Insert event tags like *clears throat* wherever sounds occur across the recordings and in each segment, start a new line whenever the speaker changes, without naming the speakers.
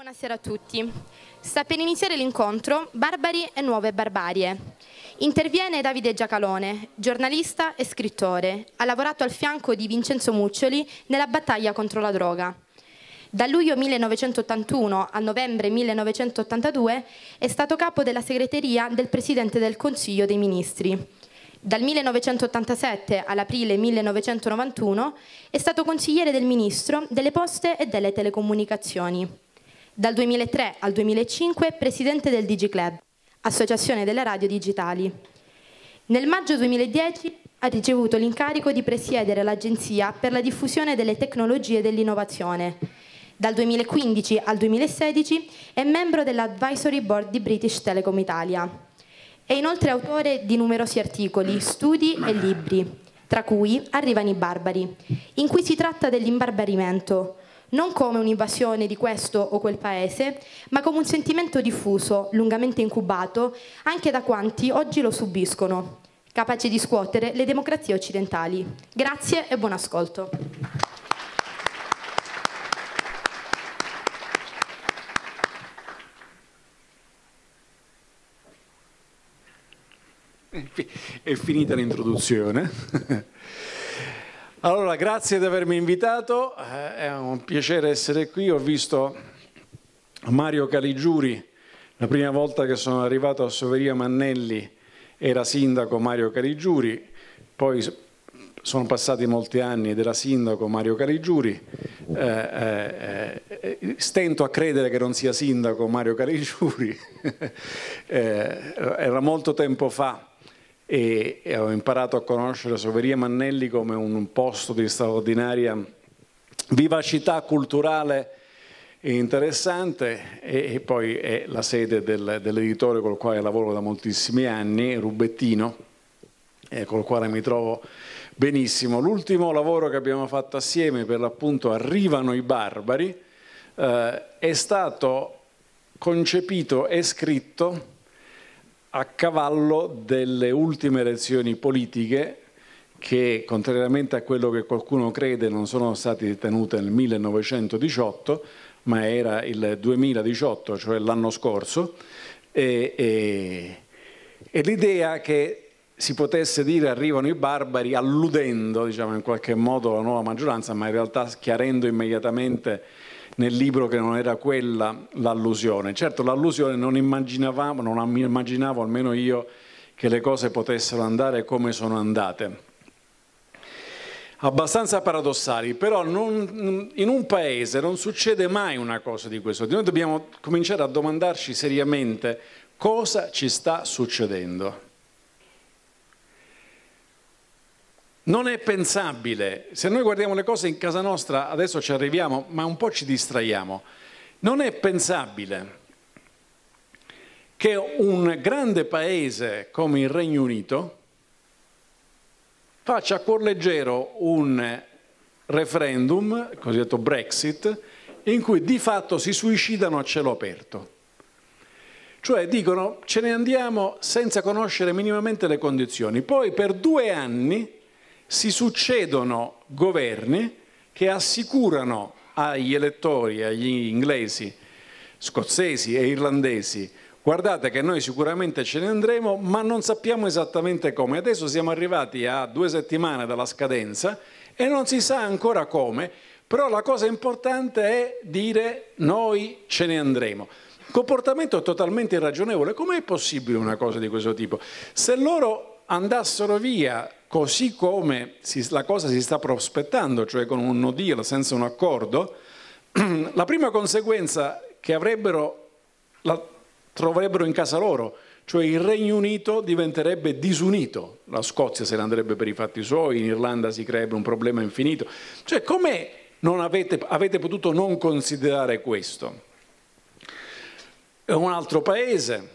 Buonasera a tutti. Sta per iniziare l'incontro Barbari e nuove barbarie. Interviene Davide Giacalone, giornalista e scrittore. Ha lavorato al fianco di Vincenzo Muccioli nella battaglia contro la droga. Da luglio 1981 a novembre 1982 è stato capo della segreteria del Presidente del Consiglio dei Ministri. Dal 1987 all'aprile 1991 è stato consigliere del Ministro delle Poste e delle Telecomunicazioni. Dal 2003 al 2005 presidente del DigiClub, associazione delle radio digitali. Nel maggio 2010 ha ricevuto l'incarico di presiedere l'Agenzia per la diffusione delle tecnologie dell'innovazione. Dal 2015 al 2016 è membro dell'Advisory Board di British Telecom Italia. È inoltre autore di numerosi articoli, studi e libri, tra cui Arrivano i barbari, in cui si tratta dell'imbarbarimento, non come un'invasione di questo o quel paese, ma come un sentimento diffuso, lungamente incubato, anche da quanti oggi lo subiscono, capace di scuotere le democrazie occidentali. Grazie e buon ascolto.
È finita l'introduzione. *laughs* Allora, grazie di avermi invitato, eh, è un piacere essere qui. Ho visto Mario Caligiuri, la prima volta che sono arrivato a Soveria Mannelli era sindaco Mario Caligiuri, poi sono passati molti anni ed era sindaco Mario Caligiuri. Eh, eh, eh, stento a credere che non sia sindaco Mario Caligiuri, *laughs* eh, era molto tempo fa e, e ho imparato a conoscere Soveria Mannelli come un posto di straordinaria vivacità culturale interessante e, e poi è la sede del, dell'editore col quale lavoro da moltissimi anni, Rubettino, e col quale mi trovo benissimo. L'ultimo lavoro che abbiamo fatto assieme per l'appunto Arrivano i Barbari eh, è stato concepito e scritto a cavallo delle ultime elezioni politiche che contrariamente a quello che qualcuno crede non sono state tenute nel 1918 ma era il 2018 cioè l'anno scorso e, e, e l'idea che si potesse dire arrivano i barbari alludendo diciamo, in qualche modo la nuova maggioranza ma in realtà schiarendo immediatamente nel libro che non era quella l'allusione. Certo l'allusione non immaginavamo, non immaginavo almeno io che le cose potessero andare come sono andate. Abbastanza paradossali, però non, in un paese non succede mai una cosa di questo. Noi dobbiamo cominciare a domandarci seriamente cosa ci sta succedendo. Non è pensabile, se noi guardiamo le cose in casa nostra, adesso ci arriviamo, ma un po' ci distraiamo, non è pensabile che un grande paese come il Regno Unito faccia a cuor leggero un referendum, cosiddetto Brexit, in cui di fatto si suicidano a cielo aperto. Cioè dicono ce ne andiamo senza conoscere minimamente le condizioni. Poi per due anni si succedono governi che assicurano agli elettori, agli inglesi, scozzesi e irlandesi, guardate che noi sicuramente ce ne andremo, ma non sappiamo esattamente come. Adesso siamo arrivati a due settimane dalla scadenza e non si sa ancora come, però la cosa importante è dire noi ce ne andremo. Comportamento totalmente irragionevole, com'è possibile una cosa di questo tipo? Se loro andassero via così come si, la cosa si sta prospettando, cioè con un no deal senza un accordo, *clears throat* la prima conseguenza che avrebbero la troverebbero in casa loro, cioè il Regno Unito diventerebbe disunito, la Scozia se ne andrebbe per i fatti suoi, in Irlanda si creerebbe un problema infinito. Cioè come avete, avete potuto non considerare questo? Un altro paese,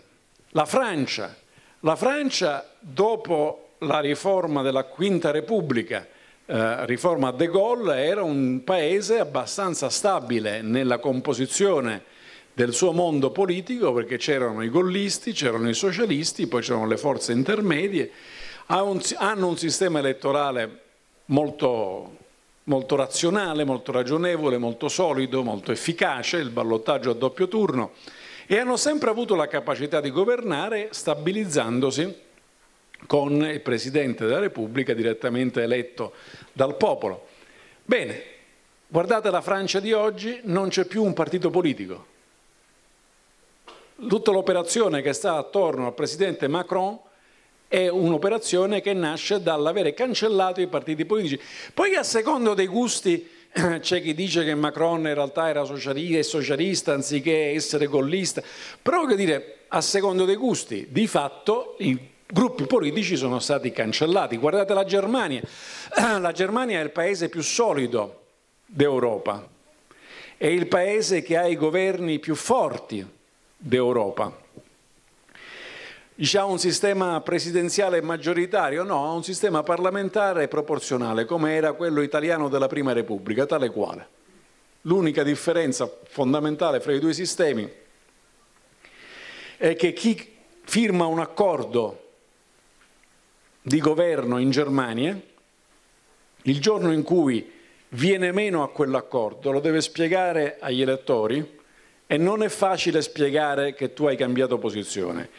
la Francia. La Francia dopo la riforma della Quinta Repubblica, eh, riforma De Gaulle, era un paese abbastanza stabile nella composizione del suo mondo politico perché c'erano i gollisti, c'erano i socialisti, poi c'erano le forze intermedie, hanno un sistema elettorale molto, molto razionale, molto ragionevole, molto solido, molto efficace, il ballottaggio a doppio turno e hanno sempre avuto la capacità di governare stabilizzandosi con il Presidente della Repubblica direttamente eletto dal popolo. Bene, guardate la Francia di oggi, non c'è più un partito politico. Tutta l'operazione che sta attorno al Presidente Macron è un'operazione che nasce dall'avere cancellato i partiti politici. Poi a secondo dei gusti eh, c'è chi dice che Macron in realtà era socialista, anziché essere gollista, però voglio dire, a secondo dei gusti, di fatto il gruppi politici sono stati cancellati. Guardate la Germania, *clears throat* la Germania è il paese più solido d'Europa, è il paese che ha i governi più forti d'Europa. Ha un sistema presidenziale maggioritario? No, ha un sistema parlamentare proporzionale, come era quello italiano della Prima Repubblica, tale quale. L'unica differenza fondamentale fra i due sistemi è che chi firma un accordo di governo in Germania, il giorno in cui viene meno a quell'accordo lo deve spiegare agli elettori e non è facile spiegare che tu hai cambiato posizione.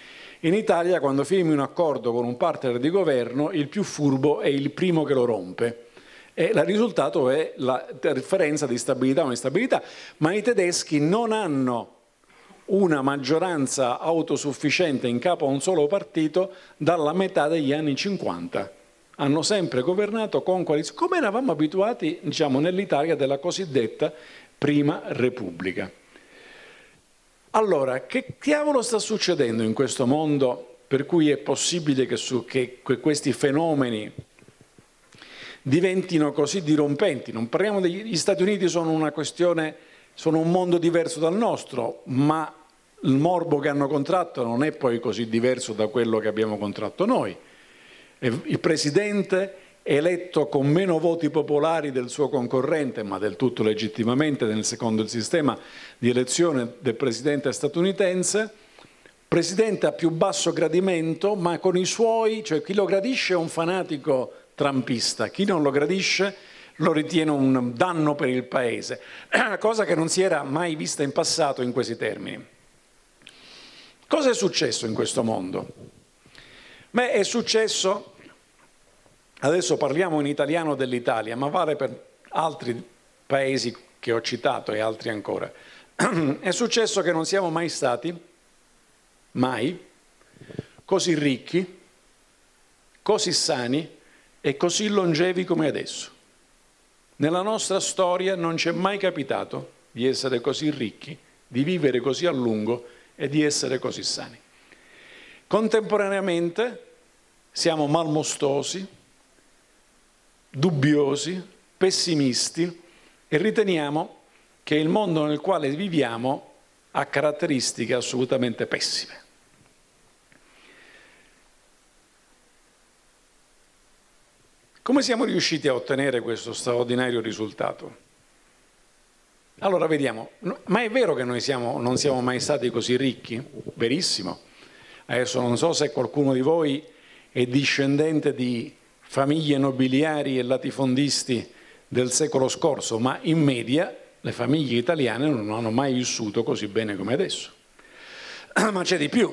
In Italia quando firmi un accordo con un partner di governo il più furbo è il primo che lo rompe. E il risultato è la differenza di stabilità o instabilità, ma i tedeschi non hanno una maggioranza autosufficiente in capo a un solo partito dalla metà degli anni 50. Hanno sempre governato con coalizioni, come eravamo abituati diciamo, nell'Italia della cosiddetta Prima Repubblica. Allora, che diavolo sta succedendo in questo mondo per cui è possibile che, su, che, che questi fenomeni diventino così dirompenti? Non parliamo degli Stati Uniti, sono una questione sono un mondo diverso dal nostro, ma il morbo che hanno contratto non è poi così diverso da quello che abbiamo contratto noi. Il presidente eletto con meno voti popolari del suo concorrente, ma del tutto legittimamente nel secondo sistema di elezione del presidente statunitense, presidente a più basso gradimento, ma con i suoi, cioè chi lo gradisce è un fanatico trampista, chi non lo gradisce è lo ritiene un danno per il Paese, *clears throat* cosa che non si era mai vista in passato in questi termini. Cosa è successo in questo mondo? Beh, è successo, adesso parliamo in italiano dell'Italia, ma vale per altri paesi che ho citato e altri ancora. *clears throat* è successo che non siamo mai stati, mai, così ricchi, così sani e così longevi come adesso. Nella nostra storia non ci è mai capitato di essere così ricchi, di vivere così a lungo e di essere così sani. Contemporaneamente siamo malmostosi, dubbiosi, pessimisti e riteniamo che il mondo nel quale viviamo ha caratteristiche assolutamente pessime. Come siamo riusciti a ottenere questo straordinario risultato? Allora vediamo, ma è vero che noi siamo, non siamo mai stati così ricchi? Verissimo. Adesso non so se qualcuno di voi è discendente di famiglie nobiliari e latifondisti del secolo scorso, ma in media le famiglie italiane non hanno mai vissuto così bene come adesso. *clears throat* Ma c'è di più. *clears throat*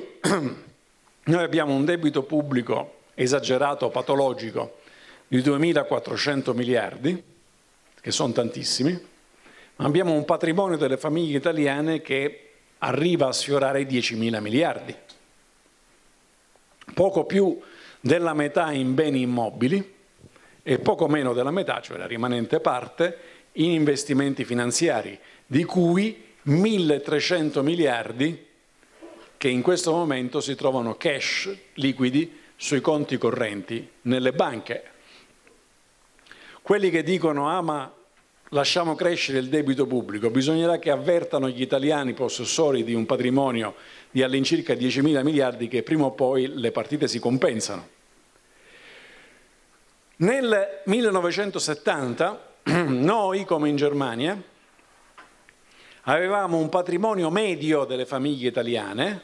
Noi abbiamo un debito pubblico esagerato, patologico, di 2.400 miliardi, che sono tantissimi, ma abbiamo un patrimonio delle famiglie italiane che arriva a sfiorare i 10.000 miliardi, poco più della metà in beni immobili e poco meno della metà, cioè la rimanente parte, in investimenti finanziari, di cui 1.300 miliardi che in questo momento si trovano cash liquidi sui conti correnti nelle banche, quelli che dicono ah ma lasciamo crescere il debito pubblico, bisognerà che avvertano gli italiani possessori di un patrimonio di all'incirca 10 mila miliardi che prima o poi le partite si compensano. Nel 1970 *clears throat* noi, come in Germania, avevamo un patrimonio medio delle famiglie italiane,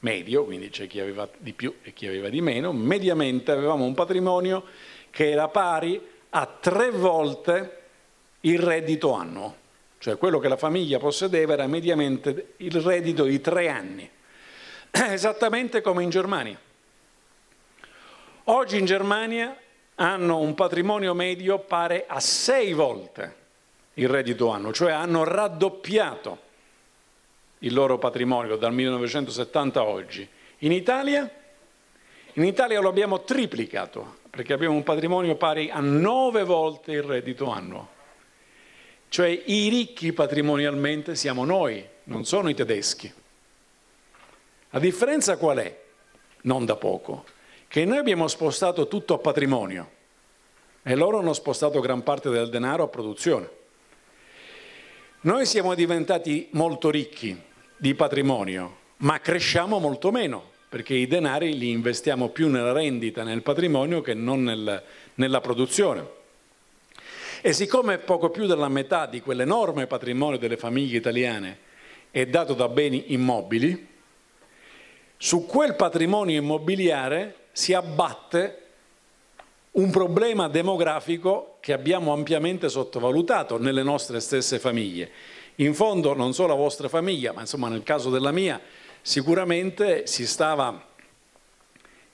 medio, quindi c'è chi aveva di più e chi aveva di meno, mediamente avevamo un patrimonio che era pari a tre volte il reddito annuo, cioè quello che la famiglia possedeva era mediamente il reddito di tre anni, *clears throat* esattamente come in Germania. Oggi in Germania hanno un patrimonio medio pari a sei volte il reddito annuo, cioè hanno raddoppiato il loro patrimonio dal 1970 a oggi. In Italia in Italia lo abbiamo triplicato perché abbiamo un patrimonio pari a nove volte il reddito annuo. Cioè i ricchi patrimonialmente siamo noi, non sono i tedeschi. La differenza qual è? Non da poco, che noi abbiamo spostato tutto a patrimonio e loro hanno spostato gran parte del denaro a produzione. Noi siamo diventati molto ricchi di patrimonio, ma cresciamo molto meno perché i denari li investiamo più nella rendita, nel patrimonio che non nel, nella produzione. E siccome poco più della metà di quell'enorme patrimonio delle famiglie italiane è dato da beni immobili, su quel patrimonio immobiliare si abbatte un problema demografico che abbiamo ampiamente sottovalutato nelle nostre stesse famiglie. In fondo non solo la vostra famiglia, ma insomma nel caso della mia, Sicuramente si stava,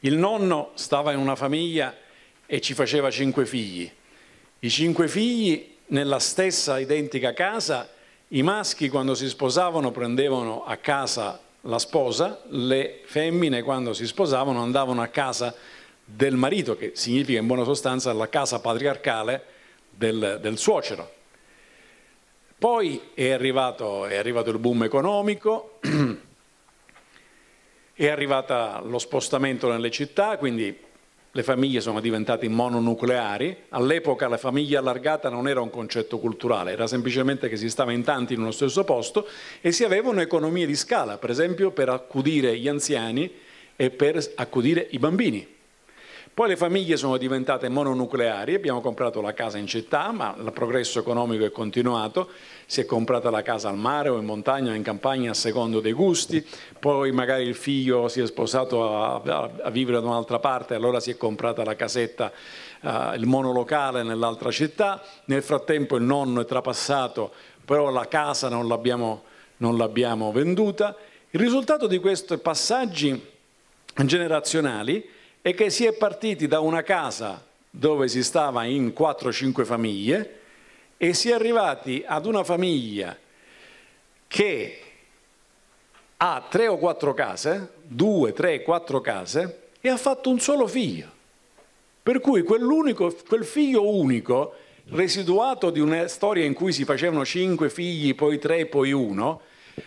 il nonno stava in una famiglia e ci faceva cinque figli. I cinque figli nella stessa identica casa, i maschi quando si sposavano prendevano a casa la sposa, le femmine quando si sposavano andavano a casa del marito, che significa in buona sostanza la casa patriarcale del, del suocero. Poi è arrivato, è arrivato il boom economico. *clears throat* È arrivato lo spostamento nelle città, quindi le famiglie sono diventate mononucleari. All'epoca la famiglia allargata non era un concetto culturale, era semplicemente che si stava in tanti in uno stesso posto e si avevano economie di scala, per esempio per accudire gli anziani e per accudire i bambini. Poi le famiglie sono diventate mononucleari, abbiamo comprato la casa in città, ma il progresso economico è continuato, si è comprata la casa al mare o in montagna o in campagna a secondo dei gusti, poi magari il figlio si è sposato a, a, a vivere da un'altra parte, allora si è comprata la casetta, uh, il monolocale nell'altra città, nel frattempo il nonno è trapassato, però la casa non l'abbiamo, non l'abbiamo venduta. Il risultato di questi passaggi generazionali e che si è partiti da una casa dove si stava in 4-5 famiglie e si è arrivati ad una famiglia che ha 3 o 4 case, 2, 3, 4 case e ha fatto un solo figlio. Per cui quel figlio unico, residuato di una storia in cui si facevano 5 figli, poi 3, poi 1,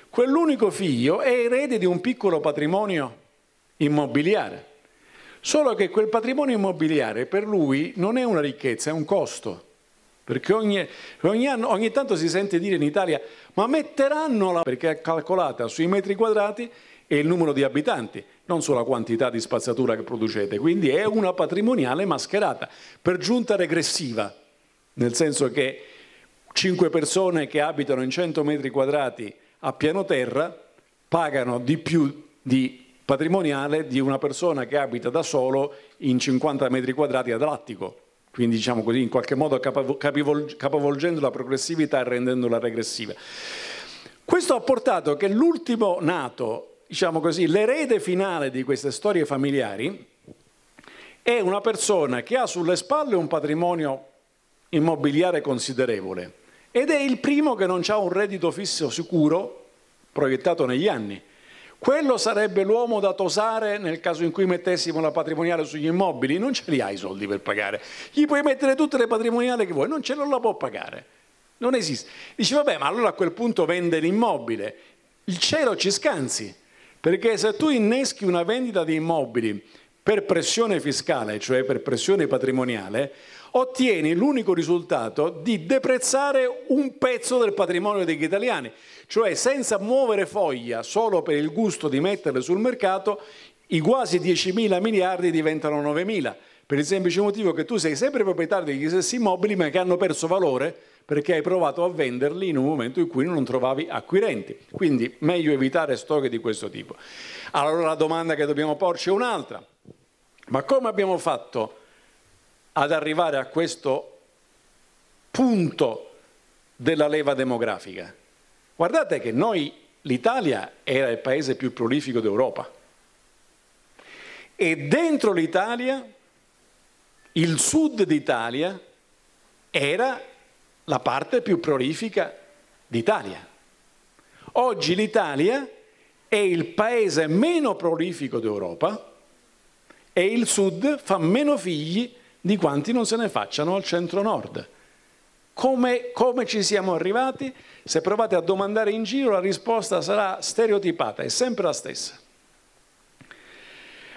quell'unico figlio è erede di un piccolo patrimonio immobiliare Solo che quel patrimonio immobiliare per lui non è una ricchezza, è un costo. Perché ogni, ogni, anno, ogni tanto si sente dire in Italia, ma metteranno la... perché è calcolata sui metri quadrati e il numero di abitanti, non sulla quantità di spazzatura che producete. Quindi è una patrimoniale mascherata, per giunta regressiva, nel senso che 5 persone che abitano in 100 metri quadrati a piano terra pagano di più di patrimoniale di una persona che abita da solo in 50 metri quadrati ad attico. Quindi diciamo così, in qualche modo capovolgendo la progressività e rendendola regressiva. Questo ha portato che l'ultimo nato, diciamo così, l'erede finale di queste storie familiari è una persona che ha sulle spalle un patrimonio immobiliare considerevole ed è il primo che non ha un reddito fisso sicuro proiettato negli anni. Quello sarebbe l'uomo da tosare nel caso in cui mettessimo la patrimoniale sugli immobili. Non ce li hai i soldi per pagare. Gli puoi mettere tutte le patrimoniali che vuoi, non ce non la può pagare. Non esiste. Dice, vabbè, ma allora a quel punto vende l'immobile. Il cielo ci scansi, perché se tu inneschi una vendita di immobili per pressione fiscale, cioè per pressione patrimoniale, ottieni l'unico risultato di deprezzare un pezzo del patrimonio degli italiani cioè senza muovere foglia solo per il gusto di metterle sul mercato, i quasi 10.000 miliardi diventano 9.000, per il semplice motivo che tu sei sempre proprietario degli stessi immobili ma che hanno perso valore perché hai provato a venderli in un momento in cui non trovavi acquirenti. Quindi meglio evitare storie di questo tipo. Allora la domanda che dobbiamo porci è un'altra. Ma come abbiamo fatto ad arrivare a questo punto della leva demografica? Guardate che noi, l'Italia era il paese più prolifico d'Europa e dentro l'Italia, il sud d'Italia era la parte più prolifica d'Italia. Oggi l'Italia è il paese meno prolifico d'Europa e il sud fa meno figli di quanti non se ne facciano al centro-nord. Come, come, ci siamo arrivati? Se provate a domandare in giro la risposta sarà stereotipata, è sempre la stessa.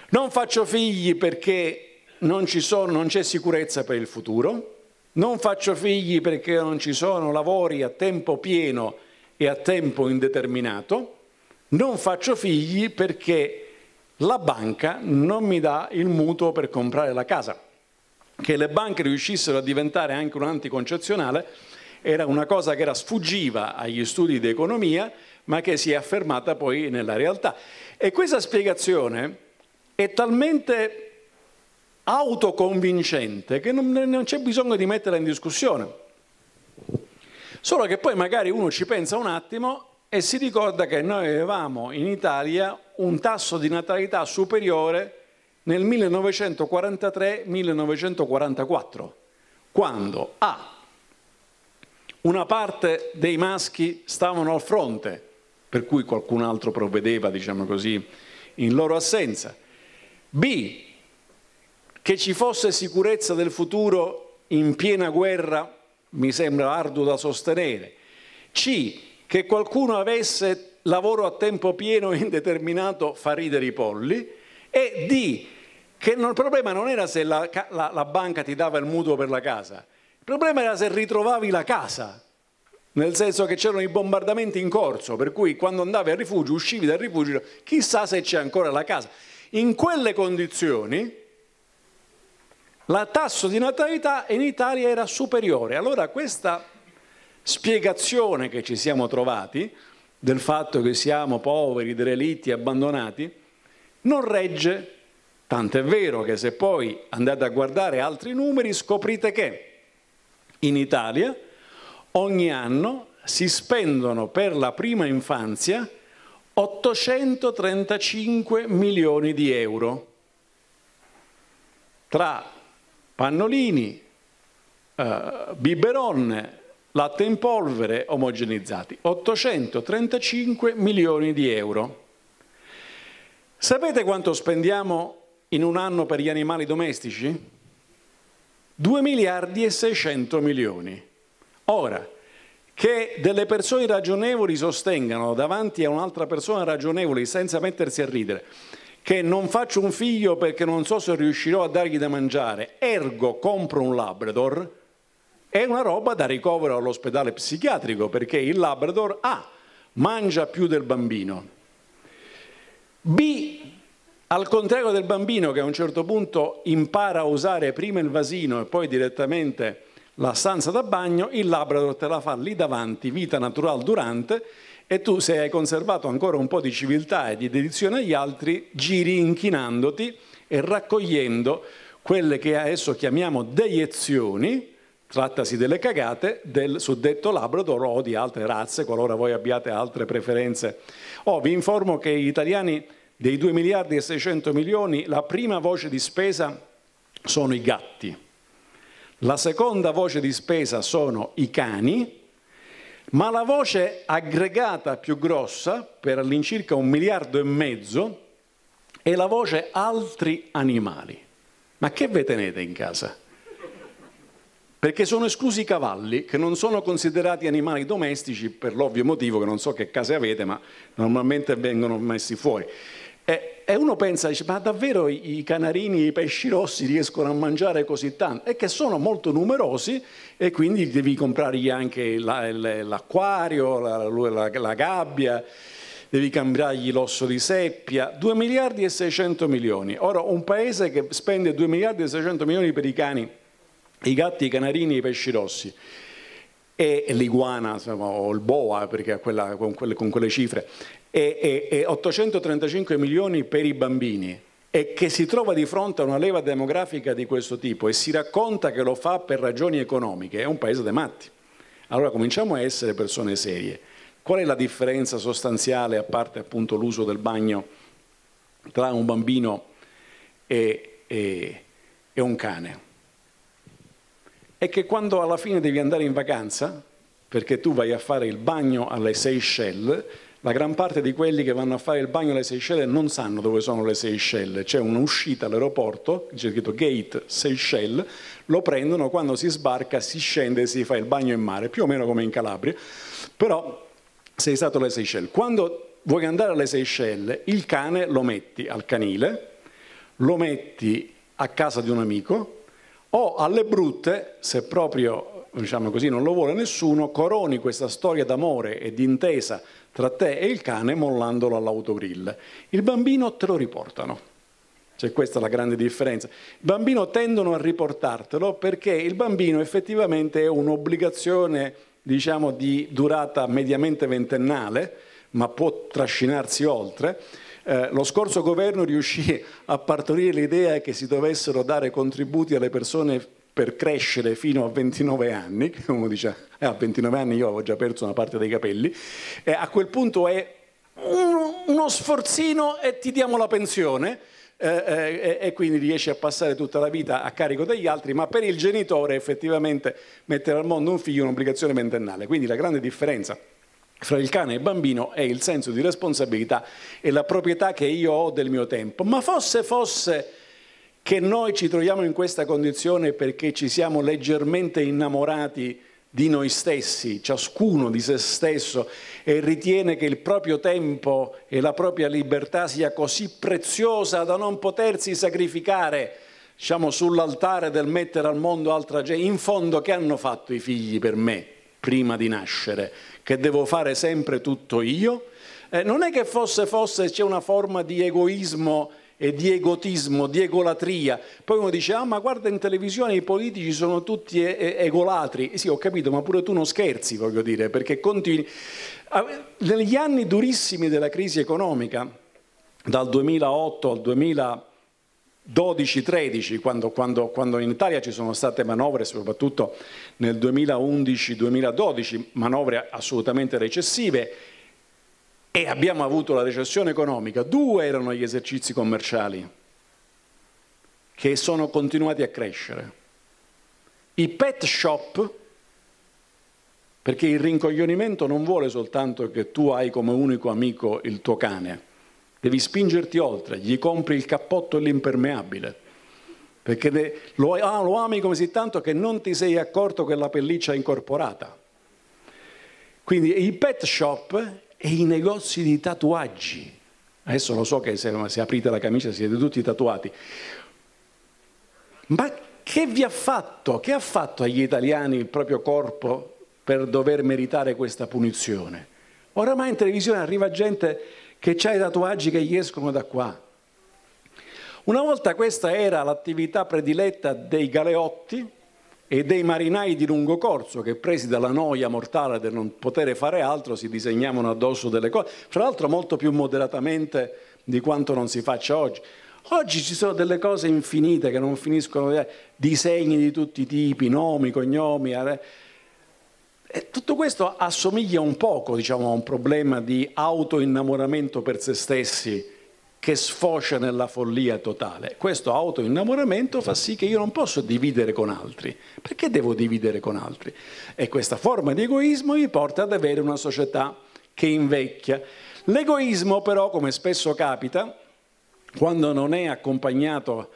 Non faccio figli perché non, sono, non c'è sicurezza per il futuro, non faccio figli perché non ci sono lavori a tempo pieno e a tempo indeterminato, non faccio figli perché la banca non mi dà il mutuo per comprare la casa che le banche riuscissero a diventare anche un anticoncezionale era una cosa che era sfuggiva agli studi di economia, ma che si è affermata poi nella realtà. E questa spiegazione è talmente autoconvincente che non, non c'è bisogno di metterla in discussione. Solo che poi magari uno ci pensa un attimo e si ricorda che noi avevamo in Italia un tasso di natalità superiore nel 1943-1944, quando A. Una parte dei maschi stavano al fronte, per cui qualcun altro provvedeva, diciamo così, in loro assenza. B. Che ci fosse sicurezza del futuro in piena guerra mi sembra arduo da sostenere. C. Che qualcuno avesse lavoro a tempo pieno e indeterminato fa ridere i polli e di che non, il problema non era se la, la, la banca ti dava il mutuo per la casa, il problema era se ritrovavi la casa, nel senso che c'erano i bombardamenti in corso, per cui quando andavi al rifugio, uscivi dal rifugio, chissà se c'è ancora la casa. In quelle condizioni il tasso di natalità in Italia era superiore. Allora questa spiegazione che ci siamo trovati del fatto che siamo poveri, derelitti, abbandonati, non regge. Tanto è vero che se poi andate a guardare altri numeri scoprite che in Italia ogni anno si spendono per la prima infanzia 835 milioni di euro tra pannolini, eh, biberon, latte in polvere omogenizzati, 835 milioni di euro. Sapete quanto spendiamo in un anno per gli animali domestici? 2 miliardi e 600 milioni. Ora, che delle persone ragionevoli sostengano davanti a un'altra persona ragionevole senza mettersi a ridere che non faccio un figlio perché non so se riuscirò a dargli da mangiare, ergo compro un Labrador, è una roba da ricovero all'ospedale psichiatrico perché il Labrador A ah, mangia più del bambino B, al contrario del bambino che a un certo punto impara a usare prima il vasino e poi direttamente la stanza da bagno, il Labrador te la fa lì davanti, vita natural durante, e tu se hai conservato ancora un po' di civiltà e di dedizione agli altri, giri inchinandoti e raccogliendo quelle che adesso chiamiamo deiezioni, trattasi delle cagate, del suddetto Labrador o di altre razze, qualora voi abbiate altre preferenze. Oh, vi informo che gli italiani dei 2 miliardi e 600 milioni, la prima voce di spesa sono i gatti, la seconda voce di spesa sono i cani, ma la voce aggregata più grossa, per all'incirca un miliardo e mezzo, è la voce altri animali. Ma che ve tenete in casa? Perché sono esclusi i cavalli, che non sono considerati animali domestici per l'ovvio motivo che non so che case avete, ma normalmente vengono messi fuori. E, e uno pensa, dice, ma davvero i, i canarini, i pesci rossi riescono a mangiare così tanto? E che sono molto numerosi e quindi devi comprargli anche la, l'acquario, la, la, la gabbia devi cambiargli l'osso di seppia, 2 miliardi e 600 milioni. Ora, un paese che spende 2 miliardi e 600 milioni per i cani, i gatti, i canarini, i pesci rossi, e l'iguana insomma, o il boa, perché quella, con, quelle, con, quelle, cifre, e, e, e 835 milioni per i bambini e che si trova di fronte a una leva demografica di questo tipo e si racconta che lo fa per ragioni economiche, è un paese dei matti. Allora cominciamo a essere persone serie. Qual è la differenza sostanziale, a parte appunto l'uso del bagno, tra un bambino e, e, e un cane? È che quando alla fine devi andare in vacanza, perché tu vai a fare il bagno alle Seychelles, la gran parte di quelli che vanno a fare il bagno alle Seychelles non sanno dove sono le Seychelles, c'è un'uscita all'aeroporto, c'è scritto Gate Seychelles, lo prendono, quando si sbarca si scende e si fa il bagno in mare, più o meno come in Calabria, però sei stato alle Seychelles. Quando vuoi andare alle Seychelles, il cane lo metti al canile, lo metti a casa di un amico o alle brutte, se proprio diciamo così, non lo vuole nessuno, coroni questa storia d'amore e d'intesa tra te e il cane mollandolo all'autogrill. Il bambino te lo riportano. Cioè questa è la grande differenza. Il bambino tendono a riportartelo perché il bambino effettivamente è un'obbligazione, diciamo, di durata mediamente ventennale, ma può trascinarsi oltre. Eh, lo scorso governo riuscì a partorire l'idea che si dovessero dare contributi alle persone per crescere fino a 29 anni, *laughs* uno dice eh, a 29 anni io avevo già perso una parte dei capelli, eh, a quel punto è uno, uno sforzino e ti diamo la pensione, eh, eh, e quindi riesci a passare tutta la vita a carico degli altri, ma per il genitore effettivamente mettere al mondo un figlio è un'obbligazione ventennale. Quindi la grande differenza fra il cane e il bambino è il senso di responsabilità e la proprietà che io ho del mio tempo. Ma fosse fosse che noi ci troviamo in questa condizione perché ci siamo leggermente innamorati di noi stessi, ciascuno di se stesso, e ritiene che il proprio tempo e la propria libertà sia così preziosa da non potersi sacrificare, diciamo, sull'altare del mettere al mondo altra gente. In fondo che hanno fatto i figli per me prima di nascere? Che devo fare sempre tutto io? Eh, non è che fosse, fosse c'è una forma di egoismo e di egotismo, di egolatria. Poi uno dice, ah ma guarda in televisione i politici sono tutti e- egolatri. sì, ho capito, ma pure tu non scherzi, voglio dire, perché continui... Ah, negli anni durissimi della crisi economica, dal 2008 al 2012-13, quando, quando, quando in Italia ci sono state manovre, soprattutto nel 2011-2012, manovre assolutamente recessive, e abbiamo avuto la recessione economica, due erano gli esercizi commerciali che sono continuati a crescere. I pet shop, perché il rincoglionimento non vuole soltanto che tu hai come unico amico il tuo cane, devi spingerti oltre, gli compri il cappotto e l'impermeabile, perché lo, ah, lo ami così tanto che non ti sei accorto che la pelliccia è incorporata. Quindi i pet shop e i negozi di tatuaggi. Adesso lo so che se, se aprite la camicia siete tutti tatuati. Ma che vi ha fatto? Che ha fatto agli italiani il proprio corpo per dover meritare questa punizione? Oramai in televisione arriva gente che ha i tatuaggi che gli escono da qua. Una volta questa era l'attività prediletta dei galeotti, e dei marinai di lungo corso che presi dalla noia mortale del non poter fare altro si disegnavano addosso delle cose, fra l'altro molto più moderatamente di quanto non si faccia oggi. Oggi ci sono delle cose infinite che non finiscono, disegni di tutti i tipi, nomi, cognomi. Eh. E tutto questo assomiglia un poco diciamo, a un problema di autoinnamoramento per se stessi che sfocia nella follia totale. Questo autoinnamoramento fa sì che io non posso dividere con altri. Perché devo dividere con altri? E questa forma di egoismo mi porta ad avere una società che invecchia. L'egoismo però, come spesso capita, quando non è accompagnato,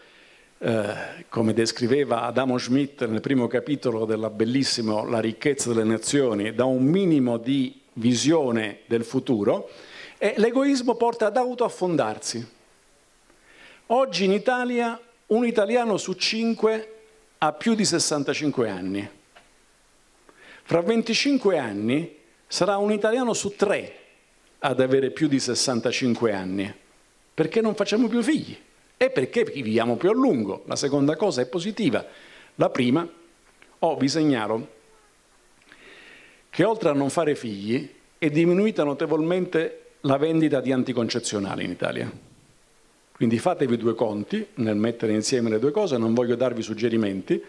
eh, come descriveva Adamo Schmidt nel primo capitolo della bellissima La ricchezza delle nazioni, da un minimo di visione del futuro, e l'egoismo porta ad autoaffondarsi. Oggi in Italia un italiano su cinque ha più di 65 anni. Fra 25 anni sarà un italiano su tre ad avere più di 65 anni, perché non facciamo più figli e perché viviamo più a lungo. La seconda cosa è positiva. La prima, oh, vi segnalo che oltre a non fare figli è diminuita notevolmente la vendita di anticoncezionali in Italia. Quindi fatevi due conti nel mettere insieme le due cose, non voglio darvi suggerimenti,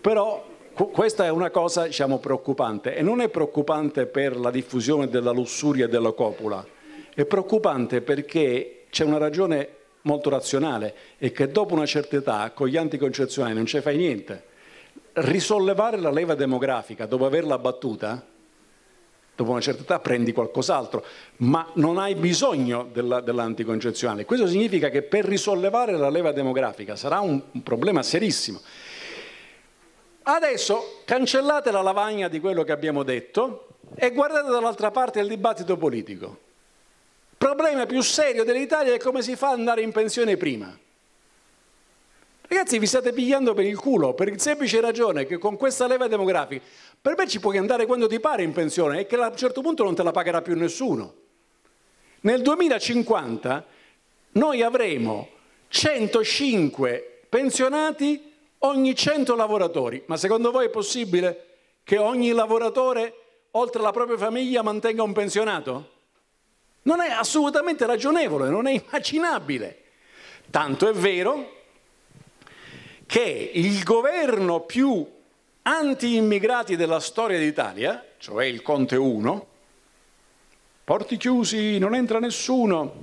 però questa è una cosa diciamo, preoccupante e non è preoccupante per la diffusione della lussuria e della copula, è preoccupante perché c'è una ragione molto razionale e che dopo una certa età con gli anticoncezionali non ci fai niente. Risollevare la leva demografica dopo averla battuta dopo una certa età prendi qualcos'altro, ma non hai bisogno della, dell'anticoncezionale. Questo significa che per risollevare la leva demografica sarà un, un problema serissimo. Adesso cancellate la lavagna di quello che abbiamo detto e guardate dall'altra parte il dibattito politico. Il problema più serio dell'Italia è come si fa ad andare in pensione prima. Ragazzi, vi state pigliando per il culo per il semplice ragione che con questa leva demografica, per me ci puoi andare quando ti pare in pensione e che a un certo punto non te la pagherà più nessuno. Nel 2050 noi avremo 105 pensionati ogni 100 lavoratori. Ma secondo voi è possibile che ogni lavoratore, oltre alla propria famiglia, mantenga un pensionato? Non è assolutamente ragionevole, non è immaginabile. Tanto è vero che il governo più anti-immigrati della storia d'Italia, cioè il Conte 1, porti chiusi, non entra nessuno,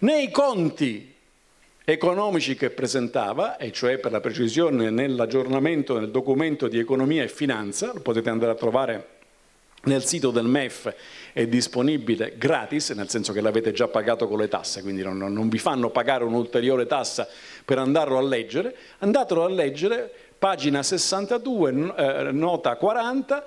nei conti economici che presentava, e cioè per la precisione nell'aggiornamento del documento di economia e finanza, lo potete andare a trovare nel sito del MEF è disponibile gratis, nel senso che l'avete già pagato con le tasse, quindi non, non vi fanno pagare un'ulteriore tassa per andarlo a leggere. Andatelo a leggere, pagina 62, eh, nota 40,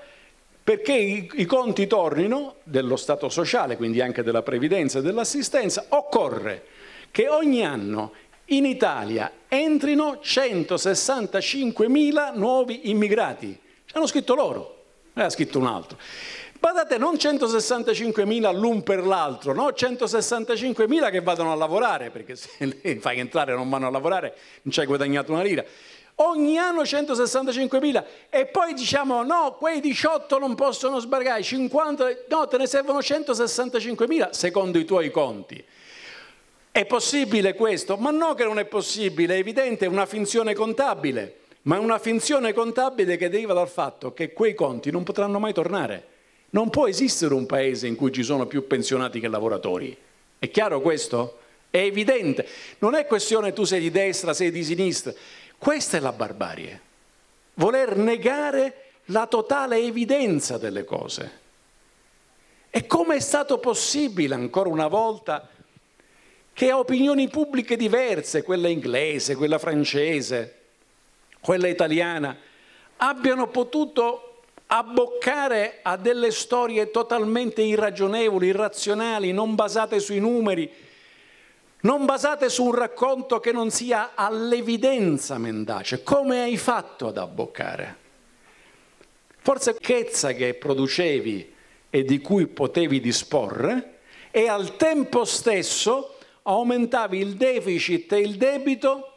perché i, i conti tornino dello Stato sociale, quindi anche della previdenza e dell'assistenza, occorre che ogni anno in Italia entrino 165.000 nuovi immigrati. Ci hanno scritto loro. Ne eh, ha scritto un altro. Guardate, non 165.000 l'un per l'altro, no? 165.000 che vadano a lavorare, perché se *laughs* li fai entrare e non vanno a lavorare non ci hai guadagnato una lira. Ogni anno 165.000 e poi diciamo no, quei 18 non possono sbarcare, 50, no, te ne servono 165.000 secondo i tuoi conti. È possibile questo? Ma no che non è possibile, è evidente, è una finzione contabile ma è una finzione contabile che deriva dal fatto che quei conti non potranno mai tornare. Non può esistere un paese in cui ci sono più pensionati che lavoratori. È chiaro questo? È evidente. Non è questione tu sei di destra, sei di sinistra. Questa è la barbarie. Voler negare la totale evidenza delle cose. E come è stato possibile ancora una volta che opinioni pubbliche diverse, quella inglese, quella francese, quella italiana, abbiano potuto abboccare a delle storie totalmente irragionevoli, irrazionali, non basate sui numeri, non basate su un racconto che non sia all'evidenza mendace. Come hai fatto ad abboccare? Forse chezza che producevi e di cui potevi disporre e al tempo stesso aumentavi il deficit e il debito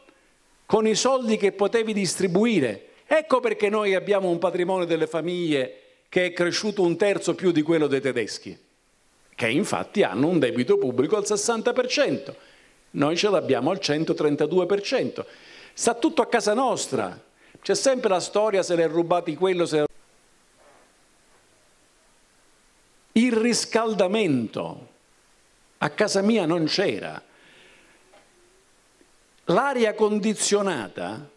con i soldi che potevi distribuire. Ecco perché noi abbiamo un patrimonio delle famiglie che è cresciuto un terzo più di quello dei tedeschi, che infatti hanno un debito pubblico al 60%. Noi ce l'abbiamo al 132%. Sta tutto a casa nostra. C'è sempre la storia se l'è rubati quello, se l'è il riscaldamento a casa mia non c'era. L'aria condizionata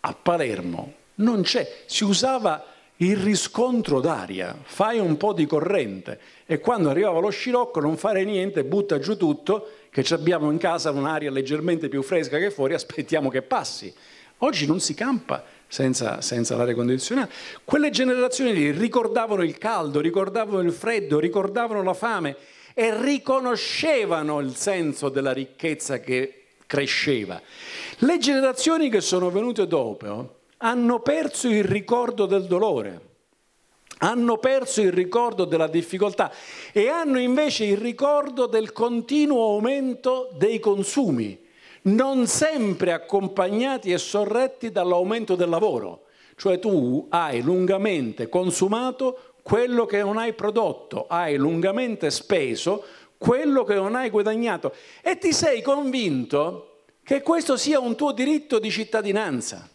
a Palermo non c'è, si usava il riscontro d'aria, fai un po' di corrente e quando arrivava lo scirocco non fare niente, butta giù tutto, che abbiamo in casa un'aria leggermente più fresca che fuori, aspettiamo che passi. Oggi non si campa senza, senza l'aria condizionata. Quelle generazioni lì ricordavano il caldo, ricordavano il freddo, ricordavano la fame e riconoscevano il senso della ricchezza che cresceva. Le generazioni che sono venute dopo hanno perso il ricordo del dolore, hanno perso il ricordo della difficoltà e hanno invece il ricordo del continuo aumento dei consumi, non sempre accompagnati e sorretti dall'aumento del lavoro. Cioè tu hai lungamente consumato quello che non hai prodotto, hai lungamente speso quello che non hai guadagnato e ti sei convinto che questo sia un tuo diritto di cittadinanza.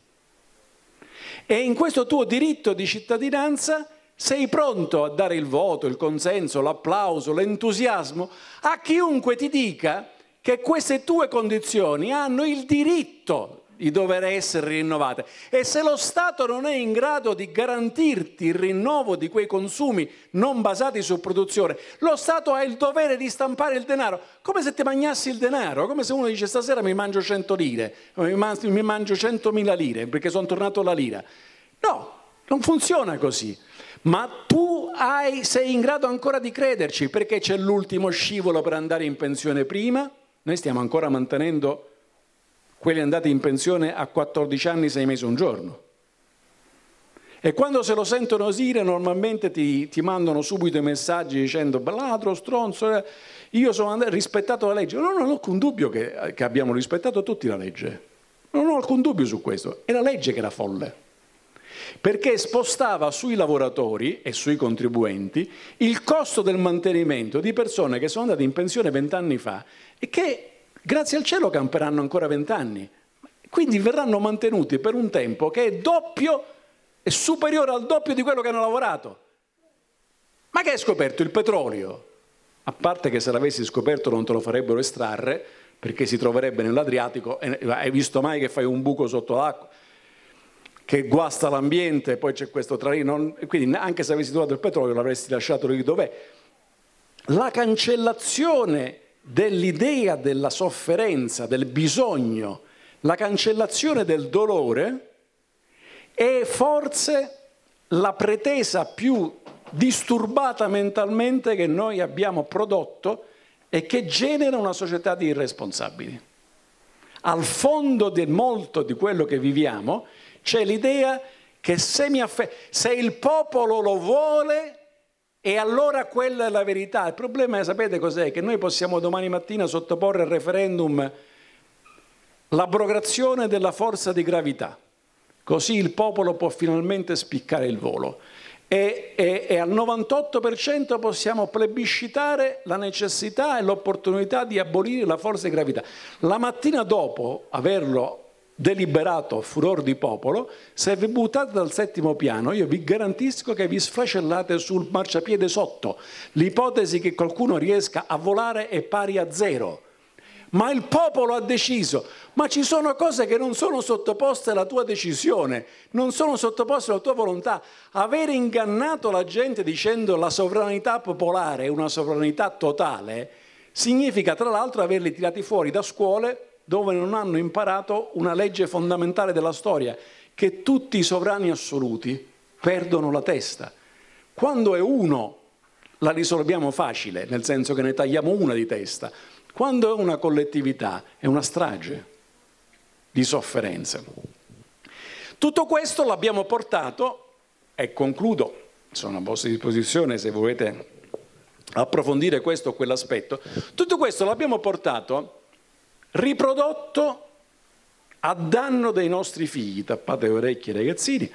E in questo tuo diritto di cittadinanza sei pronto a dare il voto, il consenso, l'applauso, l'entusiasmo a chiunque ti dica che queste tue condizioni hanno il diritto di dover essere rinnovate. E se lo Stato non è in grado di garantirti il rinnovo di quei consumi non basati su produzione, lo Stato ha il dovere di stampare il denaro, come se ti mangiassi il denaro, come se uno dice stasera mi mangio 100 lire, eh, mi mangio 100.000 lire perché sono tornato alla lira. No, non funziona così. Ma tu hai, sei in grado ancora di crederci perché c'è l'ultimo scivolo per andare in pensione prima. Noi stiamo ancora mantenendo quelli andati in pensione a 14 anni, 6 mesi, un giorno. E quando se lo sentono dire normalmente ti, ti mandano subito i messaggi dicendo ladro, stronzo, eh. io sono andato, rispettato la legge. No, non ho alcun dubbio che, che abbiamo rispettato tutti la legge. Non ho alcun dubbio su questo. È la legge che era folle. Perché spostava sui lavoratori e sui contribuenti il costo del mantenimento di persone che sono andate in pensione vent'anni fa e che grazie al cielo camperanno ancora vent'anni. Quindi verranno mantenuti per un tempo che è doppio e superiore al doppio di quello che hanno lavorato. Ma che hai scoperto? Il petrolio. A parte che se l'avessi scoperto non te lo farebbero estrarre perché si troverebbe nell'Adriatico e hai visto mai che fai un buco sotto l'acqua che guasta l'ambiente, poi c'è questo tralino, quindi anche se avessi trovato il petrolio l'avresti lasciato lì dov'è. La cancellazione dell'idea della sofferenza, del bisogno, la cancellazione del dolore è forse la pretesa più disturbata mentalmente che noi abbiamo prodotto e che genera una società di irresponsabili. Al fondo di molto di quello che viviamo c'è l'idea che se, se il popolo lo vuole e allora quella è la verità. Il problema, è, sapete cos'è? Che noi possiamo domani mattina sottoporre al referendum l'abrogazione della forza di gravità. Così il popolo può finalmente spiccare il volo. E, e, e al 98% possiamo plebiscitare la necessità e l'opportunità di abolire la forza di gravità. La mattina dopo averlo deliberato furor di popolo, se vi buttate dal settimo piano, io vi garantisco che vi sfracellate sul marciapiede sotto. L'ipotesi che qualcuno riesca a volare è pari a zero. Ma il popolo ha deciso, ma ci sono cose che non sono sottoposte alla tua decisione, non sono sottoposte alla tua volontà. Avere ingannato la gente dicendo la sovranità popolare è una sovranità totale, significa tra l'altro averli tirati fuori da scuole, dove non hanno imparato una legge fondamentale della storia, che tutti i sovrani assoluti perdono la testa. Quando è uno la risolviamo facile, nel senso che ne tagliamo una di testa. Quando è una collettività è una strage di sofferenza. Tutto questo l'abbiamo portato, e concludo, sono a vostra disposizione se volete approfondire questo o quell'aspetto, tutto questo l'abbiamo portato riprodotto a danno dei nostri figli. Tappate le orecchie ragazzini.